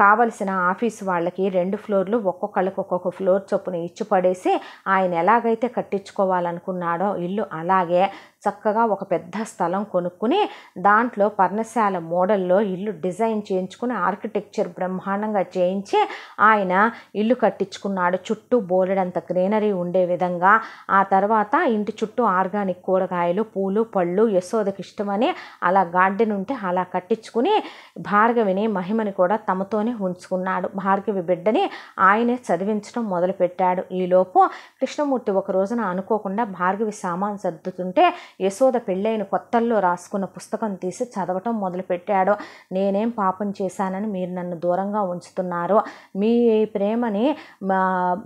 కావలసిన ఆఫీస్ వాళ్ళకి రెండు ఫ్లోర్లు ఒక్కొక్కళ్ళకి ఒక్కొక్క ఫ్లోర్ చొప్పున ఇచ్చి పడేసి ఆయన ఎలాగైతే కట్టించుకోవాలనుకున్నాడో ఇల్లు అలాగే చక్కగా ఒక పెద్ద స్థలం కొనుక్కుని దాంట్లో పర్ణశాల మోడల్లో ఇల్లు డిజైన్ చేయించుకుని ఆర్కిటెక్చర్ బ్రహ్మాండంగా చేయించి ఆయన ఇల్లు కట్టించుకున్నాడు చుట్టూ బోలెడంత గ్రీనరీ ఉండే విధంగా ఆ తర్వాత ఇంటి చుట్టూ ఆర్గానిక్ కూరగాయలు పూలు పళ్ళు యశోదకి ఇష్టమని అలా గార్డెన్ ఉంటే అలా కట్టించుకుని భార్గవిని మహిమని కూడా తమతోనే ఉంచుకున్నాడు భార్గవి బిడ్డని ఆయనే చదివించడం మొదలుపెట్టాడు ఈలోపు కృష్ణమూర్తి ఒక రోజున అనుకోకుండా భార్గవి సామాన్ సర్దుతుంటే యశోద పెళ్ళైన కొత్తల్లో రాసుకున్న పుస్తకం తీసి చదవటం మొదలుపెట్టాడు నేనేం పాపం చేశానని మీరు నన్ను దూరంగా ఉంచుతున్నారు మీ ప్రేమని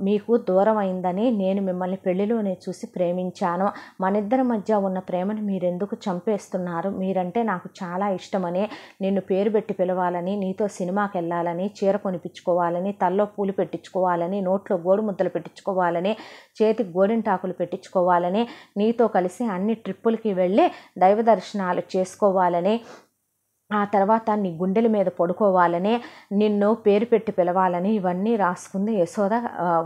మీకు దూరం అయిందని నేను మిమ్మల్ని పెళ్లిలోనే చూసి ప్రేమించాను మనిద్దరి మధ్య ఉన్న ప్రేమను మీరెందుకు చంపేస్తున్నారు మీరంటే నాకు చాలా ఇష్టమని నిన్ను పేరు పెట్టి పిలవాలని నీతో సినిమాకి వెళ్ళాలని చీర కొనిపించుకోవాలని తల్లో పూలు పెట్టించుకోవాలని నోట్లో గోడు ముద్దలు పెట్టించుకోవాలని చేతికి గోడెంటాకులు పెట్టించుకోవాలని నీతో కలిసి అన్ని ట్రిప్పులకి వెళ్ళి దైవ దర్శనాలు చేసుకోవాలని ఆ తర్వాత నీ గుండెల మీద పడుకోవాలని నిన్ను పేరు పెట్టి పిలవాలని ఇవన్నీ రాసుకుంది యశోద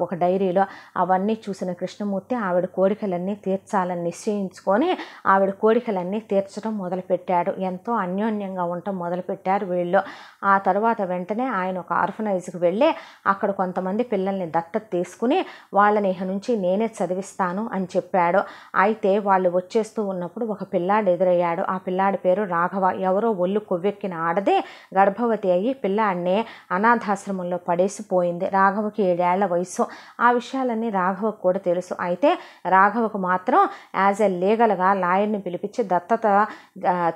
ఒక డైరీలో అవన్నీ చూసిన కృష్ణమూర్తి ఆవిడ కోరికలన్నీ తీర్చాలని నిశ్చయించుకొని ఆవిడ కోరికలన్నీ తీర్చడం మొదలుపెట్టాడు ఎంతో అన్యోన్యంగా ఉండటం మొదలుపెట్టారు వీళ్ళు ఆ తర్వాత వెంటనే ఆయన ఒక ఆర్ఫనైజ్కి వెళ్ళి అక్కడ కొంతమంది పిల్లల్ని దత్తత తీసుకుని వాళ్ళని ఇహ నుంచి నేనే చదివిస్తాను అని చెప్పాడు అయితే వాళ్ళు వచ్చేస్తూ ఉన్నప్పుడు ఒక పిల్లాడు ఎదురయ్యాడు ఆ పిల్లాడి పేరు రాఘవ ఎవరో ఒళ్ళు కొవ్వెక్కిన ఆడదే గర్భవతి అయ్యి పిల్లాడిని అనాథాశ్రమంలో పడేసిపోయింది రాఘవకి ఏడేళ్ల వయసు ఆ విషయాలన్నీ రాఘవకు కూడా తెలుసు అయితే రాఘవకు మాత్రం యాజ్ ఎ లీగల్గా లాయర్ని పిలిపించి దత్తత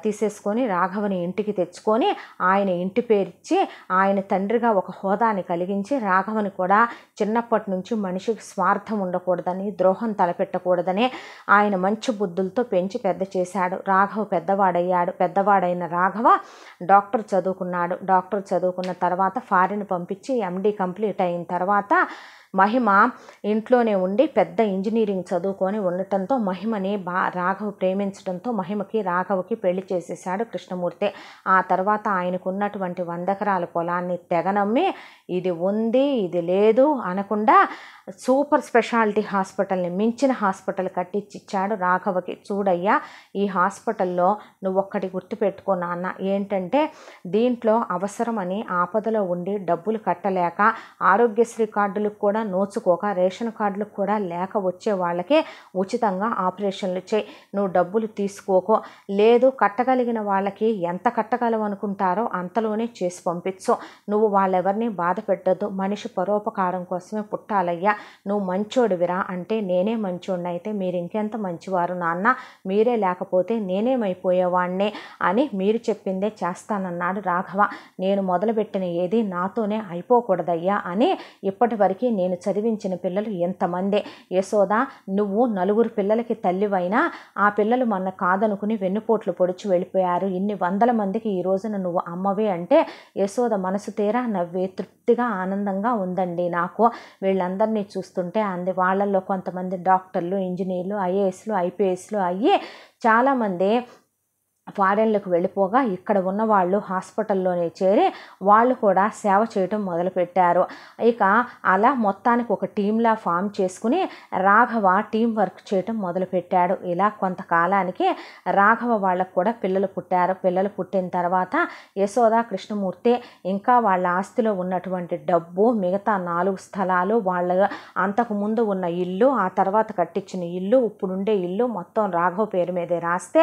తీసేసుకొని రాఘవని ఇంటికి తెచ్చుకొని ఆయన ఇంటి పేరిచ్చి ఆయన తండ్రిగా ఒక హోదాని కలిగించి రాఘవని కూడా చిన్నప్పటి నుంచి మనిషికి స్వార్థం ఉండకూడదని ద్రోహం తలపెట్టకూడదని ఆయన మంచి బుద్ధులతో పెంచి పెద్ద చేశాడు రాఘవ పెద్దవాడయ్యాడు పెద్దవాడైన రాఘవ డాక్టర్ చదువుకున్నాడు డాక్టర్ చదువుకున్న తర్వాత ఫారిన్ పంపించి ఎండి కంప్లీట్ అయిన తర్వాత మహిమ ఇంట్లోనే ఉండి పెద్ద ఇంజనీరింగ్ చదువుకొని ఉండటంతో మహిమని బా రాఘవ్ ప్రేమించడంతో మహిమకి రాఘవ్కి పెళ్లి చేసేసాడు కృష్ణమూర్తి ఆ తర్వాత ఆయనకున్నటువంటి వంద ఎకరాల పొలాన్ని తెగనమ్మి ఇది ఉంది ఇది లేదు అనకుండా సూపర్ స్పెషాలిటీ హాస్పిటల్ని మించిన హాస్పిటల్ కట్టించిచ్చాడు రాఘవకి చూడయ్యా ఈ హాస్పిటల్లో నువ్వు ఒక్కటి గుర్తుపెట్టుకో నాన్న ఏంటంటే దీంట్లో అవసరమని ఆపదలో ఉండి డబ్బులు కట్టలేక ఆరోగ్యశ్రీ కార్డులకు కూడా నోచుకోక రేషన్ కార్డులకు కూడా లేక వచ్చే వాళ్ళకే ఉచితంగా ఆపరేషన్లు చేయి నువ్వు డబ్బులు తీసుకోకో లేదు కట్టగలిగిన వాళ్ళకి ఎంత కట్టగలవు అనుకుంటారో అంతలోనే చేసి పంపించు నువ్వు వాళ్ళెవరిని బాధ బాధ పెట్టద్దు మనిషి పరోపకారం కోసమే పుట్టాలయ్యా నువ్వు మంచోడివిరా అంటే నేనే మంచోడిని అయితే మీరు ఇంకెంత మంచివారు నాన్న మీరే లేకపోతే నేనేమైపోయేవాణ్ణే అని మీరు చెప్పిందే చేస్తానన్నాడు రాఘవ నేను మొదలుపెట్టిన ఏది నాతోనే అయిపోకూడదయ్యా అని ఇప్పటివరకు నేను చదివించిన పిల్లలు ఎంతమందే యశోద నువ్వు నలుగురు పిల్లలకి తల్లివైనా ఆ పిల్లలు మన కాదనుకుని వెన్నుపోట్లు పొడిచి వెళ్ళిపోయారు ఇన్ని వందల మందికి ఈ రోజున నువ్వు అమ్మవే అంటే యశోద మనసు తీరా నవ్వే తృప్తి పూర్తిగా ఆనందంగా ఉందండి నాకు వీళ్ళందరినీ చూస్తుంటే అంది వాళ్ళల్లో కొంతమంది డాక్టర్లు ఇంజనీర్లు ఐఏఎస్లు ఐపీఎస్లు అయ్యి చాలామంది ఫారెన్లకు వెళ్ళిపోగా ఇక్కడ ఉన్న వాళ్ళు హాస్పిటల్లోనే చేరి వాళ్ళు కూడా సేవ చేయటం మొదలుపెట్టారు ఇక అలా మొత్తానికి ఒక టీంలా ఫామ్ చేసుకుని రాఘవ టీం వర్క్ చేయటం మొదలుపెట్టాడు ఇలా కొంతకాలానికి రాఘవ వాళ్ళకు కూడా పిల్లలు పుట్టారు పిల్లలు పుట్టిన తర్వాత యశోద కృష్ణమూర్తి ఇంకా వాళ్ళ ఆస్తిలో ఉన్నటువంటి డబ్బు మిగతా నాలుగు స్థలాలు వాళ్ళ అంతకుముందు ఉన్న ఇల్లు ఆ తర్వాత కట్టించిన ఇల్లు ఇప్పుడుండే ఇల్లు మొత్తం రాఘవ పేరు మీదే రాస్తే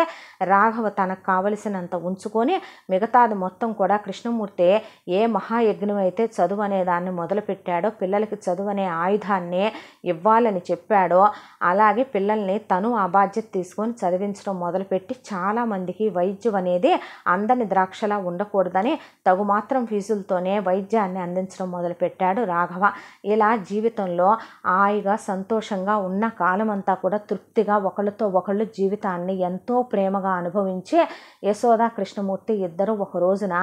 రాఘవ తన మనకు కావలసినంత ఉంచుకొని మిగతాది మొత్తం కూడా కృష్ణమూర్తి ఏ మహాయజ్ఞం అయితే చదువు అనే దాన్ని మొదలుపెట్టాడో పిల్లలకి చదువు అనే ఆయుధాన్ని ఇవ్వాలని చెప్పాడో అలాగే పిల్లల్ని తను ఆ బాధ్యత తీసుకొని చదివించడం మొదలుపెట్టి చాలామందికి వైద్యం అనేది అందని ద్రాక్షలా ఉండకూడదని తగు మాత్రం ఫీజులతోనే వైద్యాన్ని అందించడం మొదలుపెట్టాడు రాఘవ ఇలా జీవితంలో హాయిగా సంతోషంగా ఉన్న కాలమంతా కూడా తృప్తిగా ఒకళ్ళతో ఒకళ్ళు జీవితాన్ని ఎంతో ప్రేమగా అనుభవించి యశోద కృష్ణమూర్తి ఇద్దరు ఒక రోజున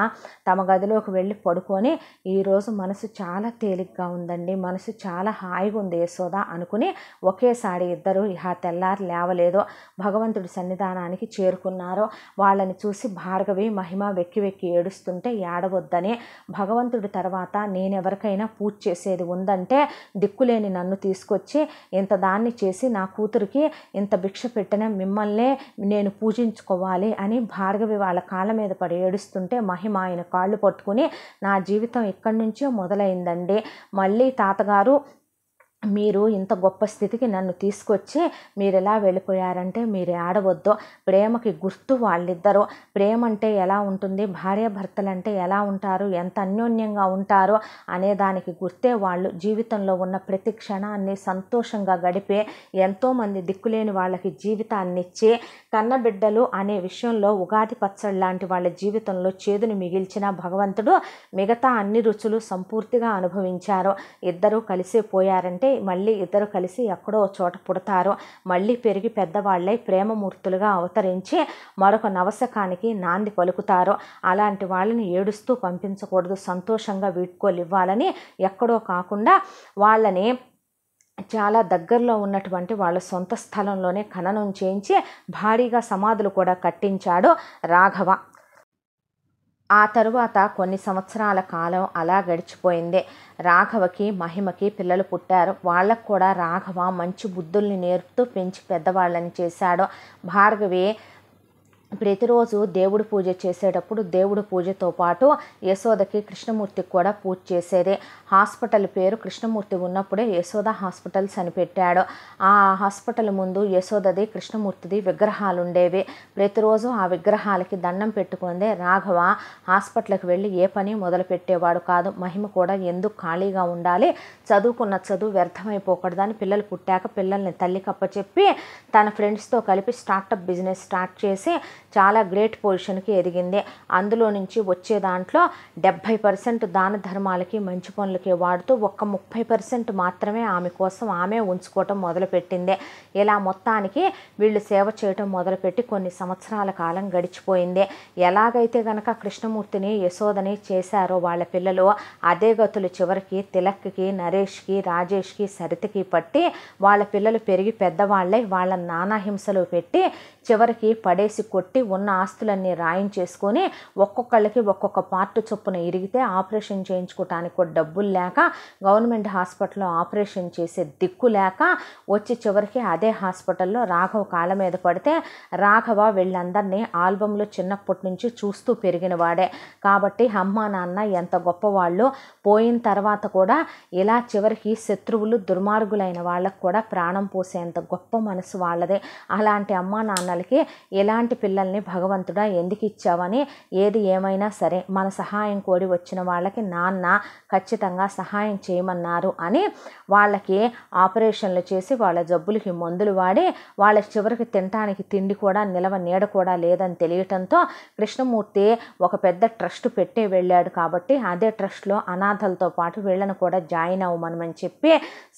తమ గదిలోకి వెళ్ళి పడుకొని ఈరోజు మనసు చాలా తేలిగ్గా ఉందండి మనసు చాలా హాయిగా ఉంది యశోద అనుకుని ఒకేసారి ఇద్దరు ఇహ తెల్లారి లేవలేదో భగవంతుడి సన్నిధానానికి చేరుకున్నారో వాళ్ళని చూసి భార్గవి మహిమ వెక్కి వెక్కి ఏడుస్తుంటే ఏడవద్దని భగవంతుడి తర్వాత నేనెవరికైనా పూజ చేసేది ఉందంటే దిక్కులేని నన్ను తీసుకొచ్చి ఇంత దాన్ని చేసి నా కూతురికి ఇంత భిక్ష పెట్టిన మిమ్మల్నే నేను పూజించుకోవాలి అని అని భార్గవి వాళ్ళ కాళ్ళ మీద పడి ఏడుస్తుంటే మహిమ ఆయన కాళ్ళు పట్టుకుని నా జీవితం ఇక్కడి నుంచో మొదలైందండి మళ్ళీ తాతగారు మీరు ఇంత గొప్ప స్థితికి నన్ను తీసుకొచ్చి మీరు ఎలా వెళ్ళిపోయారంటే మీరు ఆడవద్దు ప్రేమకి గుర్తు వాళ్ళిద్దరూ ప్రేమ అంటే ఎలా ఉంటుంది భార్యాభర్తలంటే ఎలా ఉంటారు ఎంత అన్యోన్యంగా ఉంటారో అనే దానికి గుర్తే వాళ్ళు జీవితంలో ఉన్న ప్రతి క్షణాన్ని సంతోషంగా గడిపే ఎంతోమంది దిక్కులేని వాళ్ళకి జీవితాన్ని ఇచ్చి కన్నబిడ్డలు అనే విషయంలో ఉగాది పచ్చడి లాంటి వాళ్ళ జీవితంలో చేదును మిగిల్చిన భగవంతుడు మిగతా అన్ని రుచులు సంపూర్తిగా అనుభవించారు ఇద్దరూ కలిసిపోయారంటే మళ్ళీ ఇద్దరు కలిసి ఎక్కడో చోట పుడతారు మళ్ళీ పెరిగి పెద్దవాళ్ళై ప్రేమమూర్తులుగా అవతరించి మరొక నవశకానికి నాంది పలుకుతారు అలాంటి వాళ్ళని ఏడుస్తూ పంపించకూడదు సంతోషంగా వీడ్కోలివ్వాలని ఎక్కడో కాకుండా వాళ్ళని చాలా దగ్గరలో ఉన్నటువంటి వాళ్ళ సొంత స్థలంలోనే ఖననం చేయించి భారీగా సమాధులు కూడా కట్టించాడు రాఘవ ఆ తరువాత కొన్ని సంవత్సరాల కాలం అలా గడిచిపోయింది రాఘవకి మహిమకి పిల్లలు పుట్టారు వాళ్ళకు కూడా రాఘవ మంచి బుద్ధుల్ని నేర్పుతూ పెంచి పెద్దవాళ్ళని చేశాడు భార్గవి ప్రతిరోజు దేవుడు పూజ చేసేటప్పుడు దేవుడు పూజతో పాటు యశోదకి కృష్ణమూర్తికి కూడా పూజ చేసేదే హాస్పిటల్ పేరు కృష్ణమూర్తి ఉన్నప్పుడే యశోద హాస్పిటల్స్ అని పెట్టాడు ఆ హాస్పిటల్ ముందు యశోదది కృష్ణమూర్తిది విగ్రహాలు ఉండేవి ప్రతిరోజు ఆ విగ్రహాలకి దండం పెట్టుకుందే రాఘవ హాస్పిటల్కి వెళ్ళి ఏ పని మొదలు పెట్టేవాడు కాదు మహిమ కూడా ఎందుకు ఖాళీగా ఉండాలి చదువుకున్న చదువు వ్యర్థమైపోకూడదని పిల్లలు పుట్టాక పిల్లల్ని కప్పచెప్పి తన ఫ్రెండ్స్తో కలిపి స్టార్టప్ బిజినెస్ స్టార్ట్ చేసి చాలా గ్రేట్ పొజిషన్కి ఎదిగింది అందులో నుంచి వచ్చే దాంట్లో డెబ్భై పర్సెంట్ దాన ధర్మాలకి మంచి పనులకి వాడుతూ ఒక్క ముప్పై పర్సెంట్ మాత్రమే ఆమె కోసం ఆమె ఉంచుకోవటం మొదలుపెట్టింది ఇలా మొత్తానికి వీళ్ళు సేవ చేయటం మొదలుపెట్టి కొన్ని సంవత్సరాల కాలం గడిచిపోయింది ఎలాగైతే గనక కృష్ణమూర్తిని యశోదని చేశారో వాళ్ళ పిల్లలు అదే గతులు చివరికి తిలక్కి నరేష్కి రాజేష్కి సరితకి పట్టి వాళ్ళ పిల్లలు పెరిగి పెద్దవాళ్ళై వాళ్ళ నానాహింసలు పెట్టి చివరికి పడేసి కొట్టి ఉన్న ఆస్తులన్నీ రాయించేసుకొని ఒక్కొక్కళ్ళకి ఒక్కొక్క పార్ట్ చొప్పున ఇరిగితే ఆపరేషన్ చేయించుకోవటానికి కూడా డబ్బులు లేక గవర్నమెంట్ హాస్పిటల్లో ఆపరేషన్ చేసే దిక్కు లేక వచ్చి చివరికి అదే హాస్పిటల్లో రాఘవ కాళ్ళ మీద పడితే రాఘవ వీళ్ళందరినీ ఆల్బంలో చిన్నప్పటి నుంచి చూస్తూ పెరిగిన వాడే కాబట్టి అమ్మ నాన్న ఎంత గొప్పవాళ్ళు పోయిన తర్వాత కూడా ఇలా చివరికి శత్రువులు దుర్మార్గులైన వాళ్ళకు కూడా ప్రాణం పోసేంత గొప్ప మనసు వాళ్ళదే అలాంటి అమ్మ నాన్న తల్లిదండ్రులకి ఇలాంటి పిల్లల్ని భగవంతుడా ఎందుకు ఇచ్చావని ఏది ఏమైనా సరే మన సహాయం కోడి వచ్చిన వాళ్ళకి నాన్న ఖచ్చితంగా సహాయం చేయమన్నారు అని వాళ్ళకి ఆపరేషన్లు చేసి వాళ్ళ జబ్బులకి మందులు వాడి వాళ్ళ చివరికి తినటానికి తిండి కూడా నిలవ నీడ కూడా లేదని తెలియటంతో కృష్ణమూర్తి ఒక పెద్ద ట్రస్ట్ పెట్టే వెళ్ళాడు కాబట్టి అదే ట్రస్ట్లో అనాథలతో పాటు వీళ్ళని కూడా జాయిన్ అవ్వమనమని చెప్పి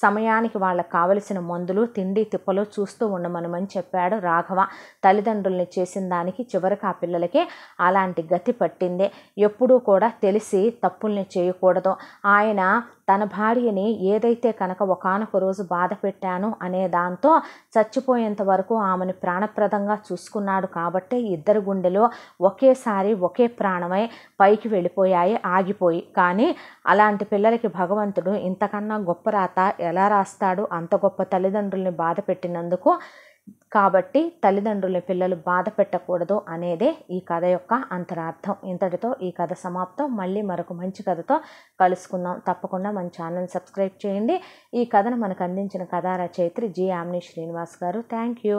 సమయానికి వాళ్ళకి కావలసిన మందులు తిండి తిప్పలు చూస్తూ ఉండమనమని చెప్పాడు రాఘవ తల్లిదండ్రుల్ని చేసిన దానికి చివరికి ఆ పిల్లలకి అలాంటి గతి పట్టింది ఎప్పుడూ కూడా తెలిసి తప్పుల్ని చేయకూడదు ఆయన తన భార్యని ఏదైతే కనుక ఒకనొక రోజు బాధ పెట్టాను అనే దాంతో చచ్చిపోయేంత వరకు ఆమెను ప్రాణప్రదంగా చూసుకున్నాడు కాబట్టి ఇద్దరు గుండెలో ఒకేసారి ఒకే ప్రాణమై పైకి వెళ్ళిపోయాయి ఆగిపోయి కానీ అలాంటి పిల్లలకి భగవంతుడు ఇంతకన్నా గొప్ప రాత ఎలా రాస్తాడు అంత గొప్ప తల్లిదండ్రుల్ని బాధ పెట్టినందుకు కాబట్టి తల్లిదండ్రుల పిల్లలు బాధ పెట్టకూడదు అనేదే ఈ కథ యొక్క అంతరార్థం ఇంతటితో ఈ కథ సమాప్తం మళ్ళీ మరొక మంచి కథతో కలుసుకుందాం తప్పకుండా మన ఛానల్ సబ్స్క్రైబ్ చేయండి ఈ కథను మనకు అందించిన కథా రచయిత్రి జి ఆమ్ని శ్రీనివాస్ గారు థ్యాంక్ యూ